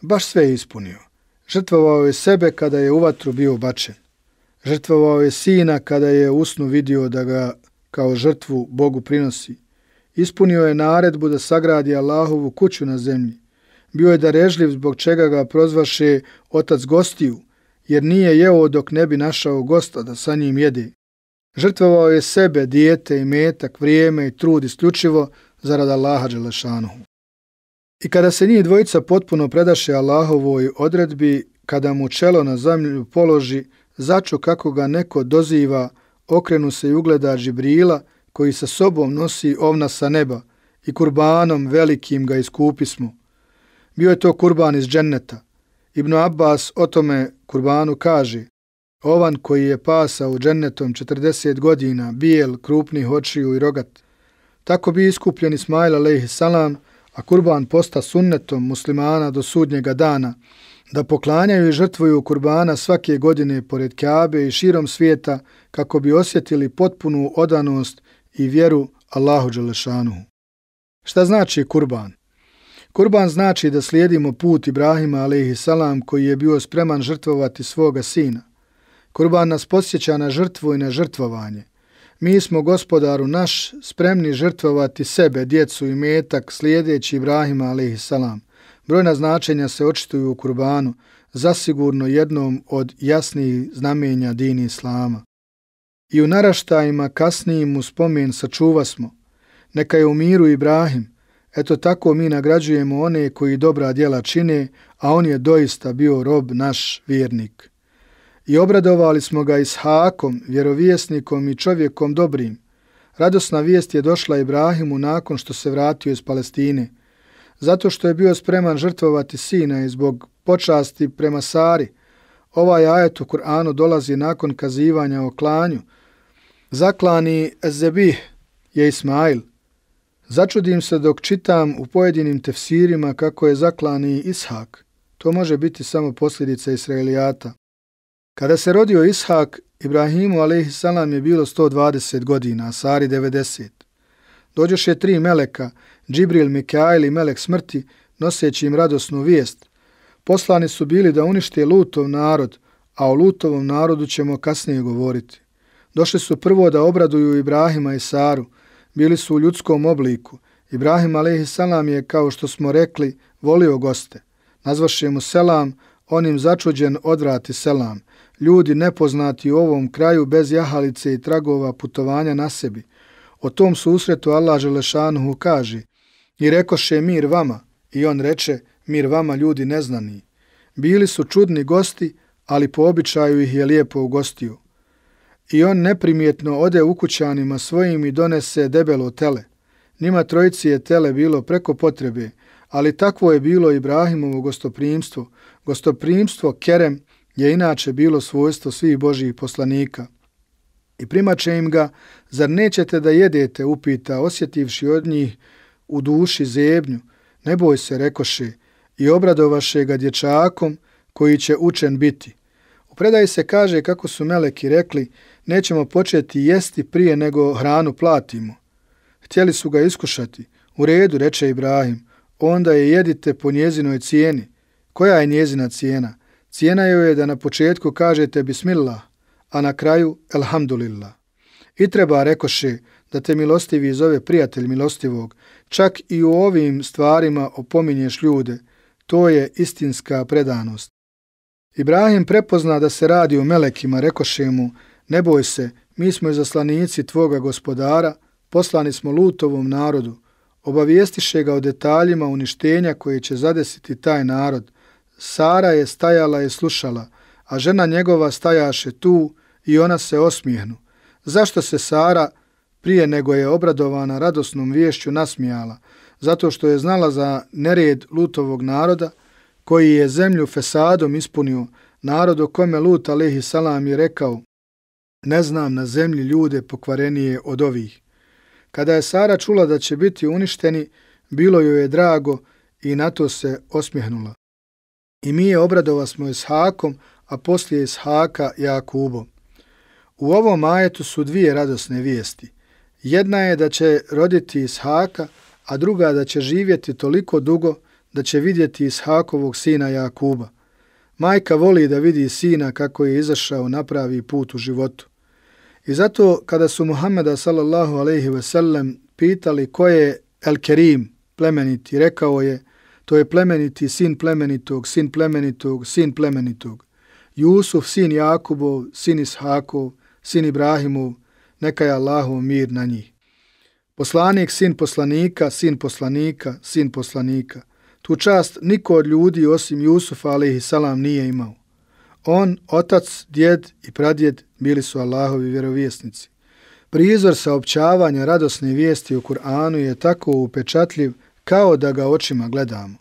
Baš sve je ispunio. Žrtvovao je sebe kada je u vatru bio bačen. Žrtvovao je sina kada je usnu vidio da ga kao žrtvu Bogu prinosi. Ispunio je naredbu da sagradi Allahovu kuću na zemlji. Bio je darežljiv zbog čega ga prozvaše otac gostiju, jer nije jeo dok ne bi našao gosta da sa njim jede. Žrtvovao je sebe, dijete i metak, vrijeme i trud isključivo zarad Allaha Đelešanohu. I kada se njih dvojica potpuno predaše Allahovoj odredbi, kada mu čelo na zemlju položi, začu kako ga neko doziva, okrenu se i ugleda Džibrila, koji sa sobom nosi ovna sa neba, i kurbanom velikim ga iskupismo. Bio je to kurban iz dženneta. Ibn Abbas o tome kurbanu kaže, ovan koji je pasao džennetom 40 godina, bijel, krupni, hočiju i rogat. Tako bi iskupljen Ismail a.s a kurban posta sunnetom muslimana do sudnjega dana, da poklanjaju i žrtvuju kurbana svake godine pored Kaabe i širom svijeta kako bi osjetili potpunu odanost i vjeru Allahu Đelešanu. Šta znači kurban? Kurban znači da slijedimo put Ibrahima a.s. koji je bio spreman žrtvovati svoga sina. Kurban nas posjeća na žrtvu i na žrtvovanje. Mi smo gospodaru naš spremni žrtvovati sebe, djecu i metak slijedeći Ibrahima a.s. Brojna značenja se očituju u kurbanu, zasigurno jednom od jasnijih znamenja dini islama. I u naraštajima kasnijim mu spomen sačuva smo. Neka je u miru Ibrahim. Eto tako mi nagrađujemo one koji dobra djela čine, a on je doista bio rob naš vjernik i obradovali smo ga Ishakom, vjerovjesnikom i čovjekom dobrim. Radosna vijest je došla Ibrahimu nakon što se vratio iz Palestine, zato što je bio spreman žrtvovati sina i zbog počasti prema Sari. Ovaj ajet u Kur'anu dolazi nakon kazivanja o klanju. Zaklani Zebih je Ismail. Začudim se dok čitam u pojedinim tefsirima kako je zaklani Ishak. To može biti samo posljedica Israelijata. Kada se rodio Ishak, Ibrahimu a.s. je bilo 120 godina, a Sari 90. Dođeš je tri meleka, Džibril, Mikael i melek smrti, noseći im radosnu vijest. Poslani su bili da unište Lutov narod, a o Lutovom narodu ćemo kasnije govoriti. Došli su prvo da obraduju Ibrahima i Saru, bili su u ljudskom obliku. Ibrahim a.s. je, kao što smo rekli, volio goste. Nazvaše mu Selam, onim začuđen odvrati Selam ljudi nepoznati u ovom kraju bez jahalice i tragova putovanja na sebi. O tom susretu Allah Želešanuhu kaže i rekoše mir vama i on reče mir vama ljudi neznani. Bili su čudni gosti, ali po običaju ih je lijepo ugostio. I on neprimjetno ode u kućanima svojim i donese debelo tele. Nima trojici je tele bilo preko potrebe, ali takvo je bilo Ibrahimovo gostoprimstvo, gostoprimstvo Kerem je inače bilo svojstvo svih Božijih poslanika. I primače im ga, zar nećete da jedete, upita, osjetivši od njih u duši zebnju, ne boj se, rekoše, i obradovaše ga dječakom koji će učen biti. U predaji se kaže, kako su meleki rekli, nećemo početi jesti prije nego hranu platimo. Htjeli su ga iskušati, u redu, reče Ibrahim, onda je jedite po njezinoj cijeni. Koja je njezina cijena? Cijena joj je da na početku kažete bismillah, a na kraju elhamdulillah. I treba, rekoše, da te milostivi zove prijatelj milostivog, čak i u ovim stvarima opominješ ljude, to je istinska predanost. Ibrahim prepozna da se radi o melekima, rekoše mu, ne boj se, mi smo zaslanici tvoga gospodara, poslani smo lutovom narodu, obavijestiše ga o detaljima uništenja koje će zadesiti taj narod, Sara je stajala i slušala, a žena njegova stajaše tu i ona se osmijehnu. Zašto se Sara, prije nego je obradovana radosnom viješću, nasmijala? Zato što je znala za nered lutovog naroda, koji je zemlju fesadom ispunio, narodu kome lut alihi salam je rekao, ne znam na zemlji ljude pokvarenije od ovih. Kada je Sara čula da će biti uništeni, bilo joj je drago i na to se osmijehnula. I mi je obradova smo Ishakom, a poslije Ishaka Jakubom. U ovom ajetu su dvije radosne vijesti. Jedna je da će roditi Ishaka, a druga da će živjeti toliko dugo da će vidjeti Ishakovog sina Jakuba. Majka voli da vidi sina kako je izašao na pravi put u životu. I zato kada su Muhammeda sallallahu alejhi ve sellem pitali ko je El-Kerim, plemeniti, rekao je – to je plemeniti sin plemenitog, sin plemenitog, sin plemenitog. Jusuf, sin Jakubov, sin Ishakov, sin Ibrahimov, neka je Allahov mir na njih. Poslanik, sin poslanika, sin poslanika, sin poslanika. Tu čast niko od ljudi osim Jusufa, ali salam, nije imao. On, otac, djed i pradjed bili su Allahovi vjerovjesnici. Prizor saopćavanja radosne vijesti u Kur'anu je tako upečatljiv kao da ga očima gledamo.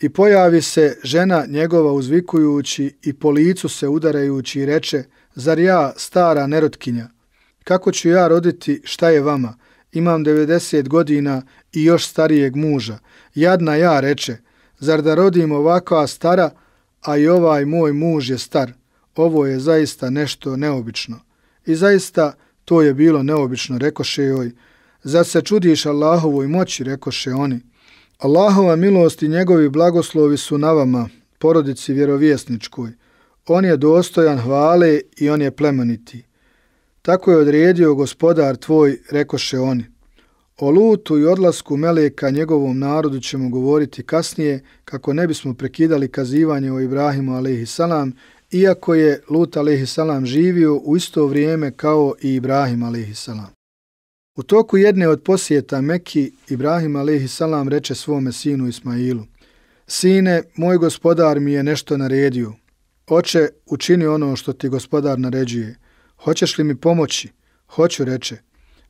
I pojavi se žena njegova uzvikujući i po licu se udarajući i reče, zar ja, stara nerotkinja, kako ću ja roditi šta je vama, imam 90 godina i još starijeg muža, jadna ja, reče, zar da rodim ovakva stara, a i ovaj moj muž je star, ovo je zaista nešto neobično. I zaista to je bilo neobično, rekoše joj, Zad se čudiš Allahovoj moći, rekoše oni. Allahova milost i njegovi blagoslovi su na vama, porodici vjerovjesničkoj. On je dostojan hvale i on je plemeniti. Tako je odredio gospodar tvoj, rekoše oni. O lutu i odlasku Meleka njegovom narodu ćemo govoriti kasnije, kako ne bismo prekidali kazivanje o Ibrahimu a.s., iako je Lut a.s. živio u isto vrijeme kao i Ibrahim a.s. U toku jedne od posjeta Meki, Ibrahim alaihi salam reče svome sinu Ismailu, Sine, moj gospodar mi je nešto naredio. Oče, učini ono što ti gospodar naređuje. Hoćeš li mi pomoći? Hoću, reče.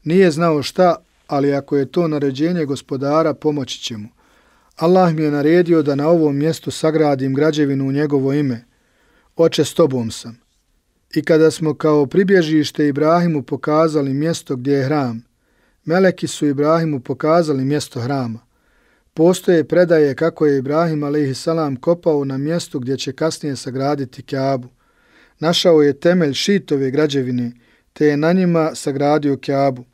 Nije znao šta, ali ako je to naređenje gospodara, pomoći će mu. Allah mi je naredio da na ovom mjestu sagradim građevinu u njegovo ime. Oče, s tobom sam. I kada smo kao pribježište Ibrahimu pokazali mjesto gdje je hram, Meleki su Ibrahimu pokazali mjesto hrama. Postoje predaje kako je Ibrahim a.s. kopao na mjestu gdje će kasnije sagraditi Kjabu. Našao je temelj šitove građevine, te je na njima sagradio Kjabu.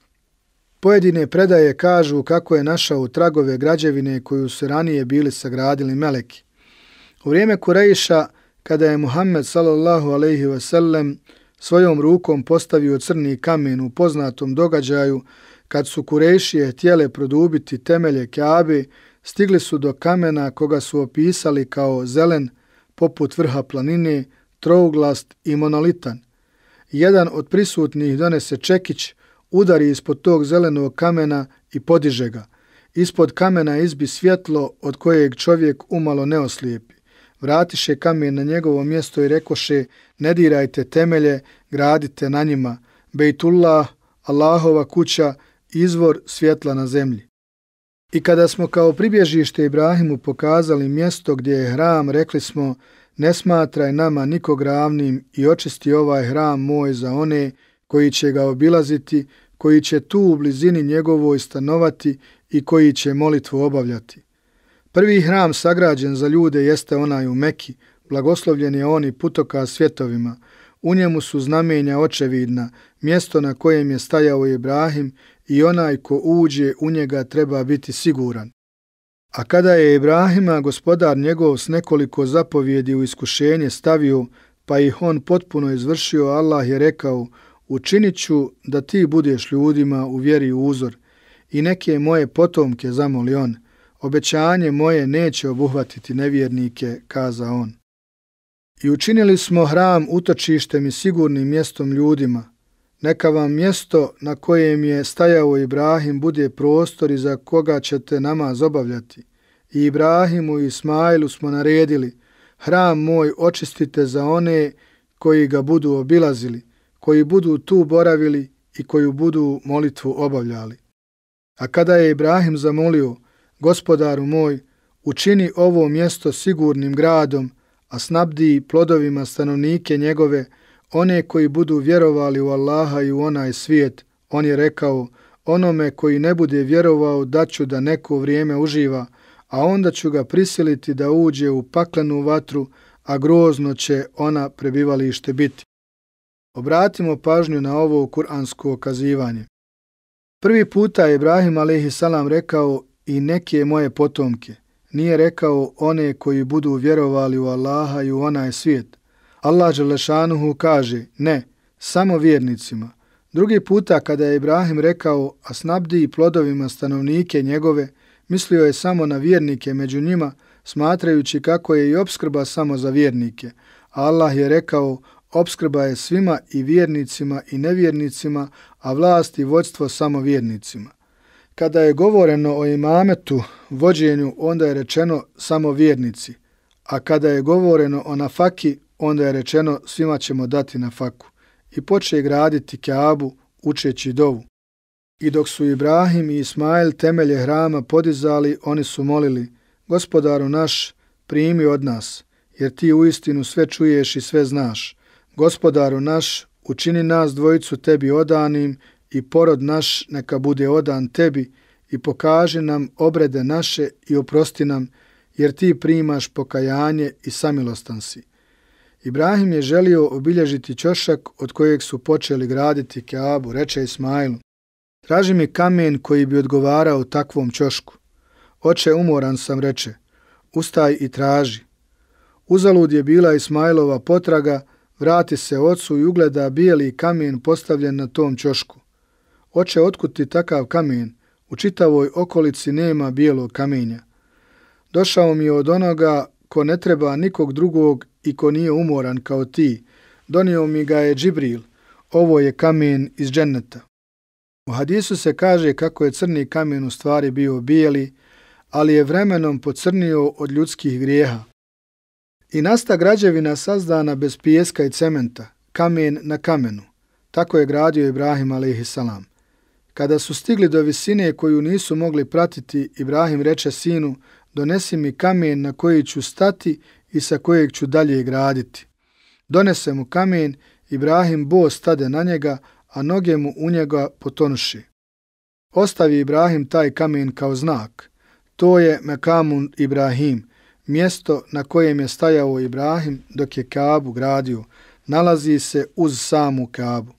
Pojedine predaje kažu kako je našao tragove građevine koju su ranije bili sagradili Meleki. U vrijeme Kurejiša, kada je Muhammed s.a.v. svojom rukom postavio crni kamen u poznatom događaju, Kad su kurešije tijele produbiti temelje Kjabe, stigli su do kamena koga su opisali kao zelen, poput vrha planine, trouglast i monolitan. Jedan od prisutnih donese Čekić, udari ispod tog zelenog kamena i podiže ga. Ispod kamena izbi svjetlo od kojeg čovjek umalo ne oslijepi. Vratiše kamen na njegovo mjesto i rekoše, ne dirajte temelje, gradite na njima. Bejtullah, Allahova kuća, izvor svjetla na zemlji. I kada smo kao pribježište Ibrahimu pokazali mjesto gdje je hram, rekli smo, ne smatraj nama nikog ravnim i očisti ovaj hram moj za one koji će ga obilaziti, koji će tu u blizini njegovoj stanovati i koji će molitvu obavljati. Prvi hram sagrađen za ljude jeste onaj u Meki, blagoslovljen je on i putoka svjetovima. U njemu su znamenja očevidna, mjesto na kojem je stajao Ibrahim i onaj ko uđe u njega treba biti siguran. A kada je Ibrahima gospodar njegov s nekoliko zapovjedi u iskušenje stavio, pa ih on potpuno izvršio, Allah je rekao, učinit ću da ti budeš ljudima u vjeri uzor i neke moje potomke zamoli on, obećanje moje neće obuhvatiti nevjernike, kaza on. I učinili smo hram utočištem i sigurnim mjestom ljudima, neka vam mjesto na kojem je stajao Ibrahim bude prostor za koga ćete namaz obavljati. I Ibrahimu i Ismailu smo naredili, hram moj očistite za one koji ga budu obilazili, koji budu tu boravili i koju budu molitvu obavljali. A kada je Ibrahim zamolio, gospodaru moj, učini ovo mjesto sigurnim gradom, a snabdi plodovima stanovnike njegove, one koji budu vjerovali u Allaha i u onaj svijet, on je rekao, onome koji ne bude vjerovao da daću da neko vrijeme uživa, a onda ću ga prisiliti da uđe u paklenu vatru, a grozno će ona prebivalište biti. Obratimo pažnju na ovo kuransko okazivanje. Prvi puta je Ibrahim a.s. rekao i neke moje potomke. Nije rekao one koji budu vjerovali u Allaha i u onaj svijet. Allah Đelešanuhu kaže, ne, samo vjernicima. Drugi puta kada je Ibrahim rekao, a snabdi plodovima stanovnike njegove, mislio je samo na vjernike među njima, smatrajući kako je i obskrba samo za vjernike. Allah je rekao, obskrba je svima i vjernicima i nevjernicima, a vlast i vođstvo samo vjernicima. Kada je govoreno o imametu, vođenju, onda je rečeno samo vjernici, a kada je govoreno o nafaki, onda je rečeno svima ćemo dati na faku i poče graditi keabu učeći dovu. I dok su Ibrahim i Ismail temelje hrama podizali, oni su molili, gospodaru naš, primi od nas, jer ti u istinu sve čuješ i sve znaš. Gospodaru naš, učini nas dvojicu tebi odanim i porod naš neka bude odan tebi i pokaži nam obrede naše i oprosti nam, jer ti primaš pokajanje i samilostan si. Ibrahim je želio obilježiti čošak od kojeg su počeli graditi Keabu, reče Ismailu. Traži mi kamen koji bi odgovarao takvom čošku. Oče, umoran sam, reče. Ustaj i traži. Uzalud je bila Ismailova potraga, vrati se ocu i ugleda bijeli kamen postavljen na tom čošku. Oče, otkud ti takav kamen, u čitavoj okolici nema bijelog kamenja. Došao mi je od onoga ko ne treba nikog drugog i ko nije umoran kao ti. Donio mi ga je Džibril. Ovo je kamen iz dženneta. U hadisu se kaže kako je crni kamen u stvari bio bijeli, ali je vremenom pocrnio od ljudskih grijeha. I nasta građevina sazdana bez pijeska i cementa, kamen na kamenu. Tako je gradio Ibrahim a.s. Kada su stigli do visine koju nisu mogli pratiti, Ibrahim reče sinu, donesi mi kamen na koji ću stati i sa kojeg ću dalje graditi. Donese mu kamen, Ibrahim bo stade na njega, a noge mu u njega potonuši. Ostavi Ibrahim taj kamen kao znak. To je Mekamun Ibrahim, mjesto na kojem je stajao Ibrahim dok je Kaabu gradio, nalazi se uz samu Kaabu.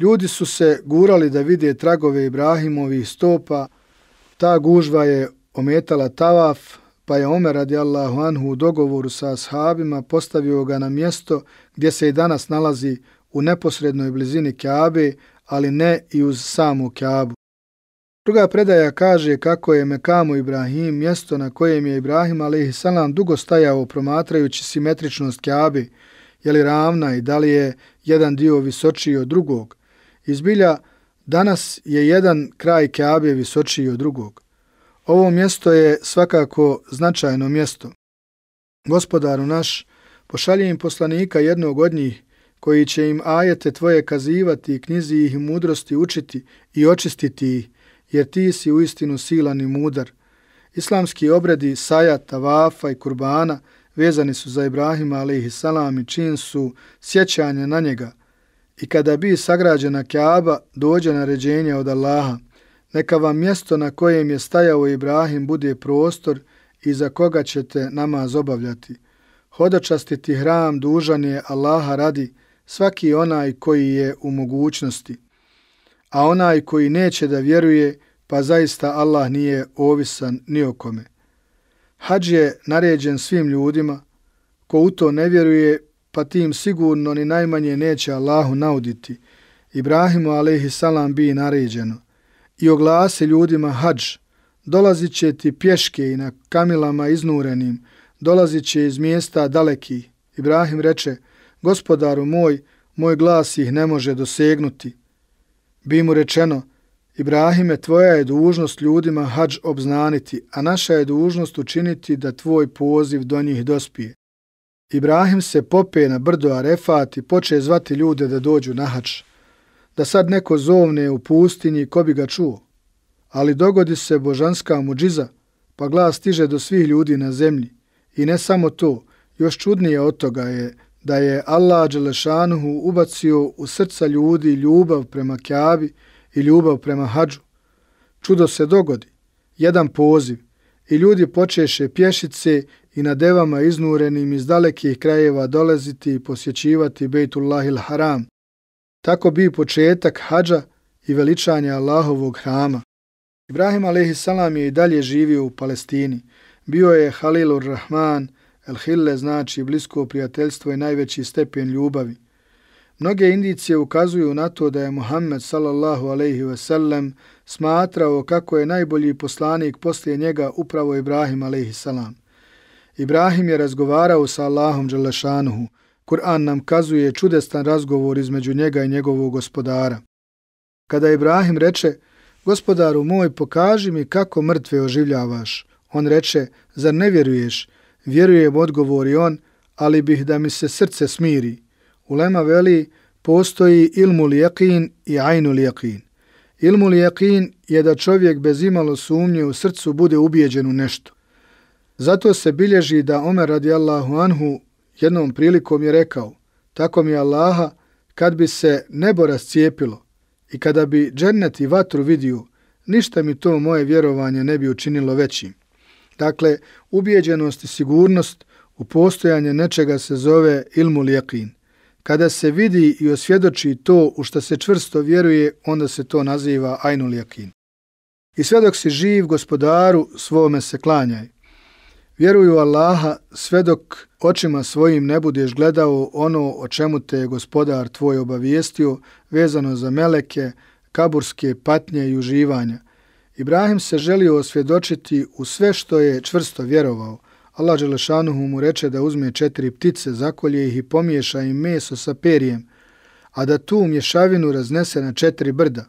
Ljudi su se gurali da vide tragove Ibrahimovih stopa, ta gužva je ometala tavaf, pa je Omer radijallahu anhu u dogovoru sa ashabima postavio ga na mjesto gdje se i danas nalazi u neposrednoj blizini Kaabe, ali ne i uz samu Kaabu. Druga predaja kaže kako je Mekamu Ibrahim mjesto na kojem je Ibrahim a.s. dugo stajao promatrajući simetričnost Kaabe, je li ravna i da li je jedan dio visočiji od drugog. Izbilja, danas je jedan kraj Kaabe visočiji od drugog. Ovo mjesto je svakako značajno mjesto. Gospodaru naš, pošalje im poslanika jednog od njih, koji će im ajete tvoje kazivati i knjizi ih mudrosti učiti i očistiti ih, jer ti si u istinu silan i mudar. Islamski obredi sajata, Tavafa i kurbana vezani su za Ibrahima alaihi salam i čin su sjećanje na njega. I kada bi sagrađena Kaaba dođe naređenje od Allaha – neka vam mjesto na kojem je stajao Ibrahim bude prostor i za koga ćete namaz obavljati. Hodočastiti hram dužan je Allaha radi svaki onaj koji je u mogućnosti, a onaj koji neće da vjeruje, pa zaista Allah nije ovisan ni o kome. Hadž je naređen svim ljudima, ko u to ne vjeruje, pa tim sigurno ni najmanje neće Allahu nauditi. Ibrahimu alaihi salam bi naređeno i oglase ljudima hađ, dolazit će ti pješke i na kamilama iznurenim, dolazit će iz mjesta daleki. Ibrahim reče, gospodaru moj, moj glas ih ne može dosegnuti. Bi mu rečeno, Ibrahime, tvoja je dužnost ljudima hađ obznaniti, a naša je dužnost učiniti da tvoj poziv do njih dospije. Ibrahim se pope na brdo Arefat i poče zvati ljude da dođu na hađ da sad neko zovne u pustinji ko bi ga čuo. Ali dogodi se božanska muđiza, pa glas stiže do svih ljudi na zemlji. I ne samo to, još čudnije od toga je da je Allah Đelešanuhu ubacio u srca ljudi ljubav prema Kjabi i ljubav prema Hadžu. Čudo se dogodi, jedan poziv, i ljudi počeše pješice i na devama iznurenim iz dalekih krajeva dolaziti i posjećivati Bejtullahil Haram, Tako bi početak hađa i veličanja Allahovog hrama. Ibrahim a.s. je i dalje živio u Palestini. Bio je Halilur Rahman, El Hille znači blisko prijateljstvo i najveći stepen ljubavi. Mnoge indicije ukazuju na to da je Muhammed sallallahu alejhi ve sellem smatrao kako je najbolji poslanik poslije njega upravo Ibrahim alejhi salam. Ibrahim je razgovarao sa Allahom dželle šanuhu, Kur'an nam kazuje čudestan razgovor između njega i njegovog gospodara. Kada Ibrahim reče, gospodaru moj, pokaži mi kako mrtve oživljavaš, on reče, zar ne vjeruješ? vjeruje Vjerujem, odgovori on, ali bih da mi se srce smiri. Ulema veli, postoji ilmul jeqin i ajnul jeqin. Ilmul jeqin je da čovjek bez imalo sumnje u srcu bude ubijeđen u nešto. Zato se bilježi da Omer radijallahu anhu jednom prilikom je rekao, tako mi Allaha, kad bi se nebo rascijepilo i kada bi džennet i vatru vidio, ništa mi to moje vjerovanje ne bi učinilo većim. Dakle, ubjeđenost i sigurnost u postojanje nečega se zove ilmu jeqin. Kada se vidi i osvjedoči to u što se čvrsto vjeruje, onda se to naziva ajnul jeqin. I sve dok si živ gospodaru svome se klanjaj. Vjeruj u Allaha sve dok očima svojim ne budeš gledao ono o čemu te je gospodar tvoj obavijestio vezano za meleke, kaburske patnje i uživanja. Ibrahim se želio osvjedočiti u sve što je čvrsto vjerovao. Allah Đelešanuhu mu reče da uzme četiri ptice, zakolje ih i pomiješa im meso sa perijem, a da tu mješavinu raznese na četiri brda.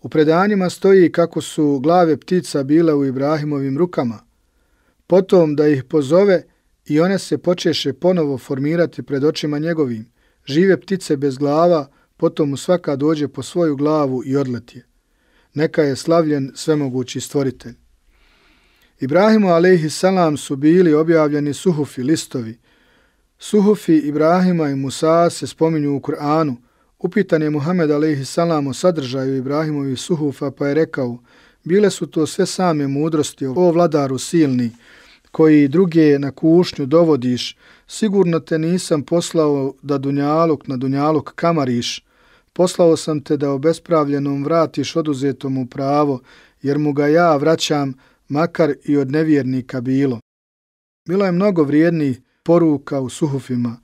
U predanjima stoji kako su glave ptica bile u Ibrahimovim rukama – potom da ih pozove i one se počeše ponovo formirati pred očima njegovim. Žive ptice bez glava, potom mu svaka dođe po svoju glavu i odletje. Neka je slavljen svemogući stvoritelj. Ibrahimu alaihi salam su bili objavljeni suhufi listovi. Suhufi Ibrahima i Musa se spominju u Kur'anu. Upitan je Muhammed alaihi salam o sadržaju Ibrahimovi suhufa pa je rekao Bile su to sve same mudrosti, o vladaru silni, koji druge na kušnju dovodiš, sigurno te nisam poslao da dunjaluk na dunjaluk kamariš, poslao sam te da obespravljenom vratiš oduzetom u pravo, jer mu ga ja vraćam, makar i od nevjernika bilo. Bilo je mnogo vrijedni poruka u suhufima.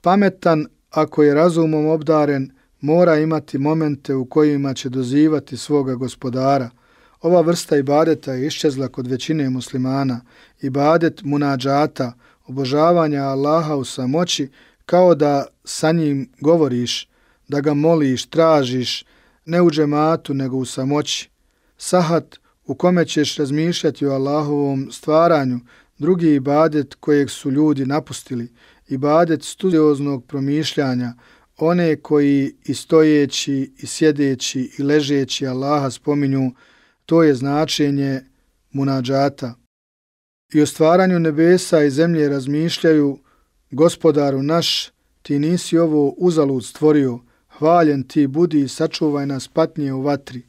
Pametan, ako je razumom obdaren, mora imati momente u kojima će dozivati svoga gospodara – Ova vrsta ibadeta je iščezla kod većine muslimana. Ibadet munadžata, obožavanja Allaha u samoći, kao da sa njim govoriš, da ga moliš, tražiš, ne u džematu, nego u samoći. Sahat u kome ćeš razmišljati o Allahovom stvaranju, drugi ibadet kojeg su ljudi napustili, ibadet studioznog promišljanja, one koji i stojeći, i sjedeći, i ležeći Allaha spominju, to je značenje munadžata. I o stvaranju nebesa i zemlje razmišljaju, gospodaru naš, ti nisi ovo uzalud stvorio, hvaljen ti budi i sačuvaj nas patnje u vatri.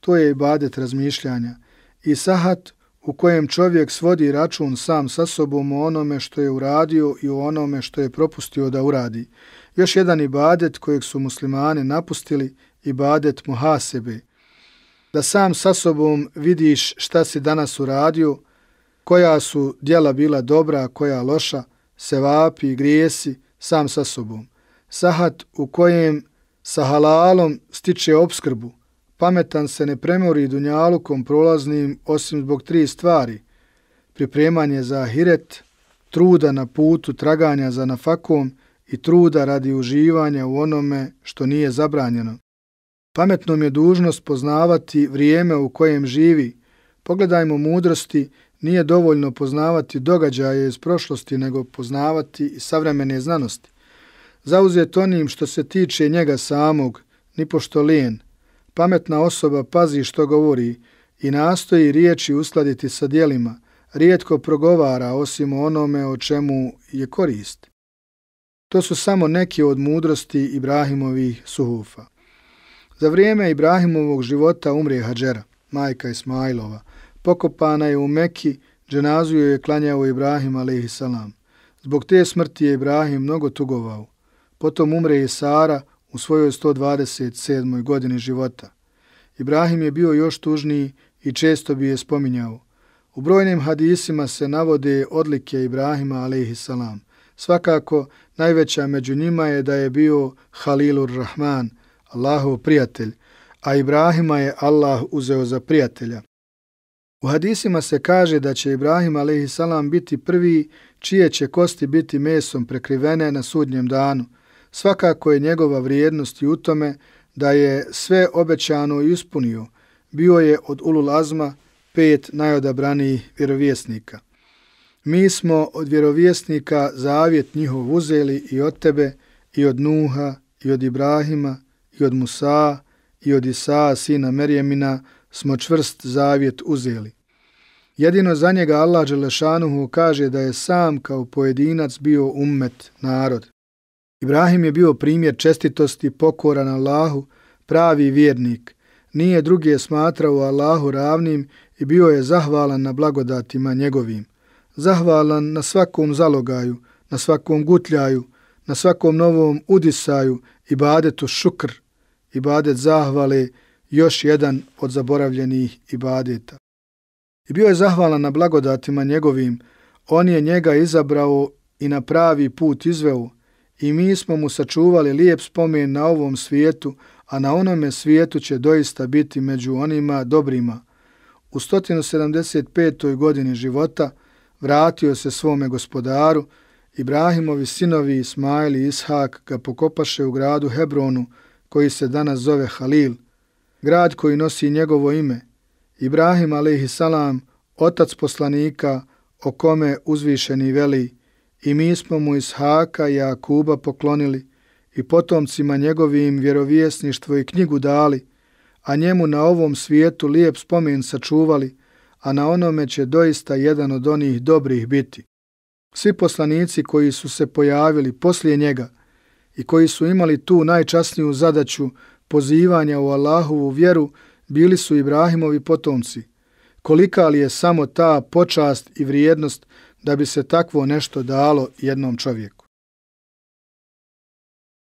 To je ibadet razmišljanja. I sahat u kojem čovjek svodi račun sam sa sobom o onome što je uradio i o onome što je propustio da uradi. Još jedan ibadet kojeg su muslimane napustili, ibadet muhasebe – da sam sa sobom vidiš šta si danas uradio, koja su djela bila dobra, koja loša, se vapi, grijesi, sam sa sobom. Sahat u kojem sa halalom stiče obskrbu, pametan se ne premori dunjalukom prolaznim osim zbog tri stvari, pripremanje za ahiret, truda na putu traganja za nafakom i truda radi uživanja u onome što nije zabranjeno. Pametnom je dužnost poznavati vrijeme u kojem živi. Pogledajmo mudrosti, nije dovoljno poznavati događaje iz prošlosti, nego poznavati i savremene znanosti. Zauzet onim što se tiče njega samog, ni pošto lijen. Pametna osoba pazi što govori i nastoji riječi uskladiti sa dijelima, rijetko progovara osim onome o čemu je korist. To su samo neki od mudrosti Ibrahimovih suhufa. Za vrijeme Ibrahimovog života umri Hadžera, majka Ismailova. Pokopana je u Mekki, dženazu je klanjao Ibrahim a.s. Zbog te smrti je Ibrahim mnogo tugovao. Potom umre i Sara u svojoj 127. godini života. Ibrahim je bio još tužniji i često bi je spominjao. U brojnim hadisima se navode odlike Ibrahima a.s. Svakako, najveća među njima je da je bio Halilur Rahman – Allahov prijatelj, a Ibrahima je Allah uzeo za prijatelja. U hadisima se kaže da će Ibrahim a.s. biti prvi čije će kosti biti mesom prekrivene na sudnjem danu. Svakako je njegova vrijednost i u tome da je sve obećano i uspunio. Bio je od Ulul Azma pet najodabranijih vjerovjesnika. Mi smo od vjerovjesnika zavjet njihov uzeli i od tebe, i od Nuha, i od Ibrahima, i od Musa i od Isa, sina Merjemina, smo čvrst zavjet uzeli. Jedino za njega Allah Đelešanuhu kaže da je sam kao pojedinac bio ummet, narod. Ibrahim je bio primjer čestitosti pokoran Allahu, pravi vjernik. Nije druge smatrao Allahu ravnim i bio je zahvalan na blagodatima njegovim. Zahvalan na svakom zalogaju, na svakom gutljaju, na svakom novom udisaju i badetu šukr ibadet zahvale još jedan od zaboravljenih ibadeta. I bio je zahvalan na blagodatima njegovim, on je njega izabrao i na pravi put izveo i mi smo mu sačuvali lijep spomen na ovom svijetu, a na onome svijetu će doista biti među onima dobrima. U 175. godini života vratio se svome gospodaru, Ibrahimovi sinovi Ismail i Ishak ga pokopaše u gradu Hebronu, koji se danas zove Halil, grad koji nosi njegovo ime, Ibrahim alaihissalam, otac poslanika, o kome uzvišeni veli, i mi smo mu iz Haka i Jakuba poklonili i potomcima njegovim vjerovijesništvo i knjigu dali, a njemu na ovom svijetu lijep spomen sačuvali, a na onome će doista jedan od onih dobrih biti. Svi poslanici koji su se pojavili poslije njega – i koji su imali tu najčasniju zadaću pozivanja u Allahovu vjeru bili su Ibrahimovi potomci. Kolika li je samo ta počast i vrijednost da bi se takvo nešto dalo jednom čovjeku?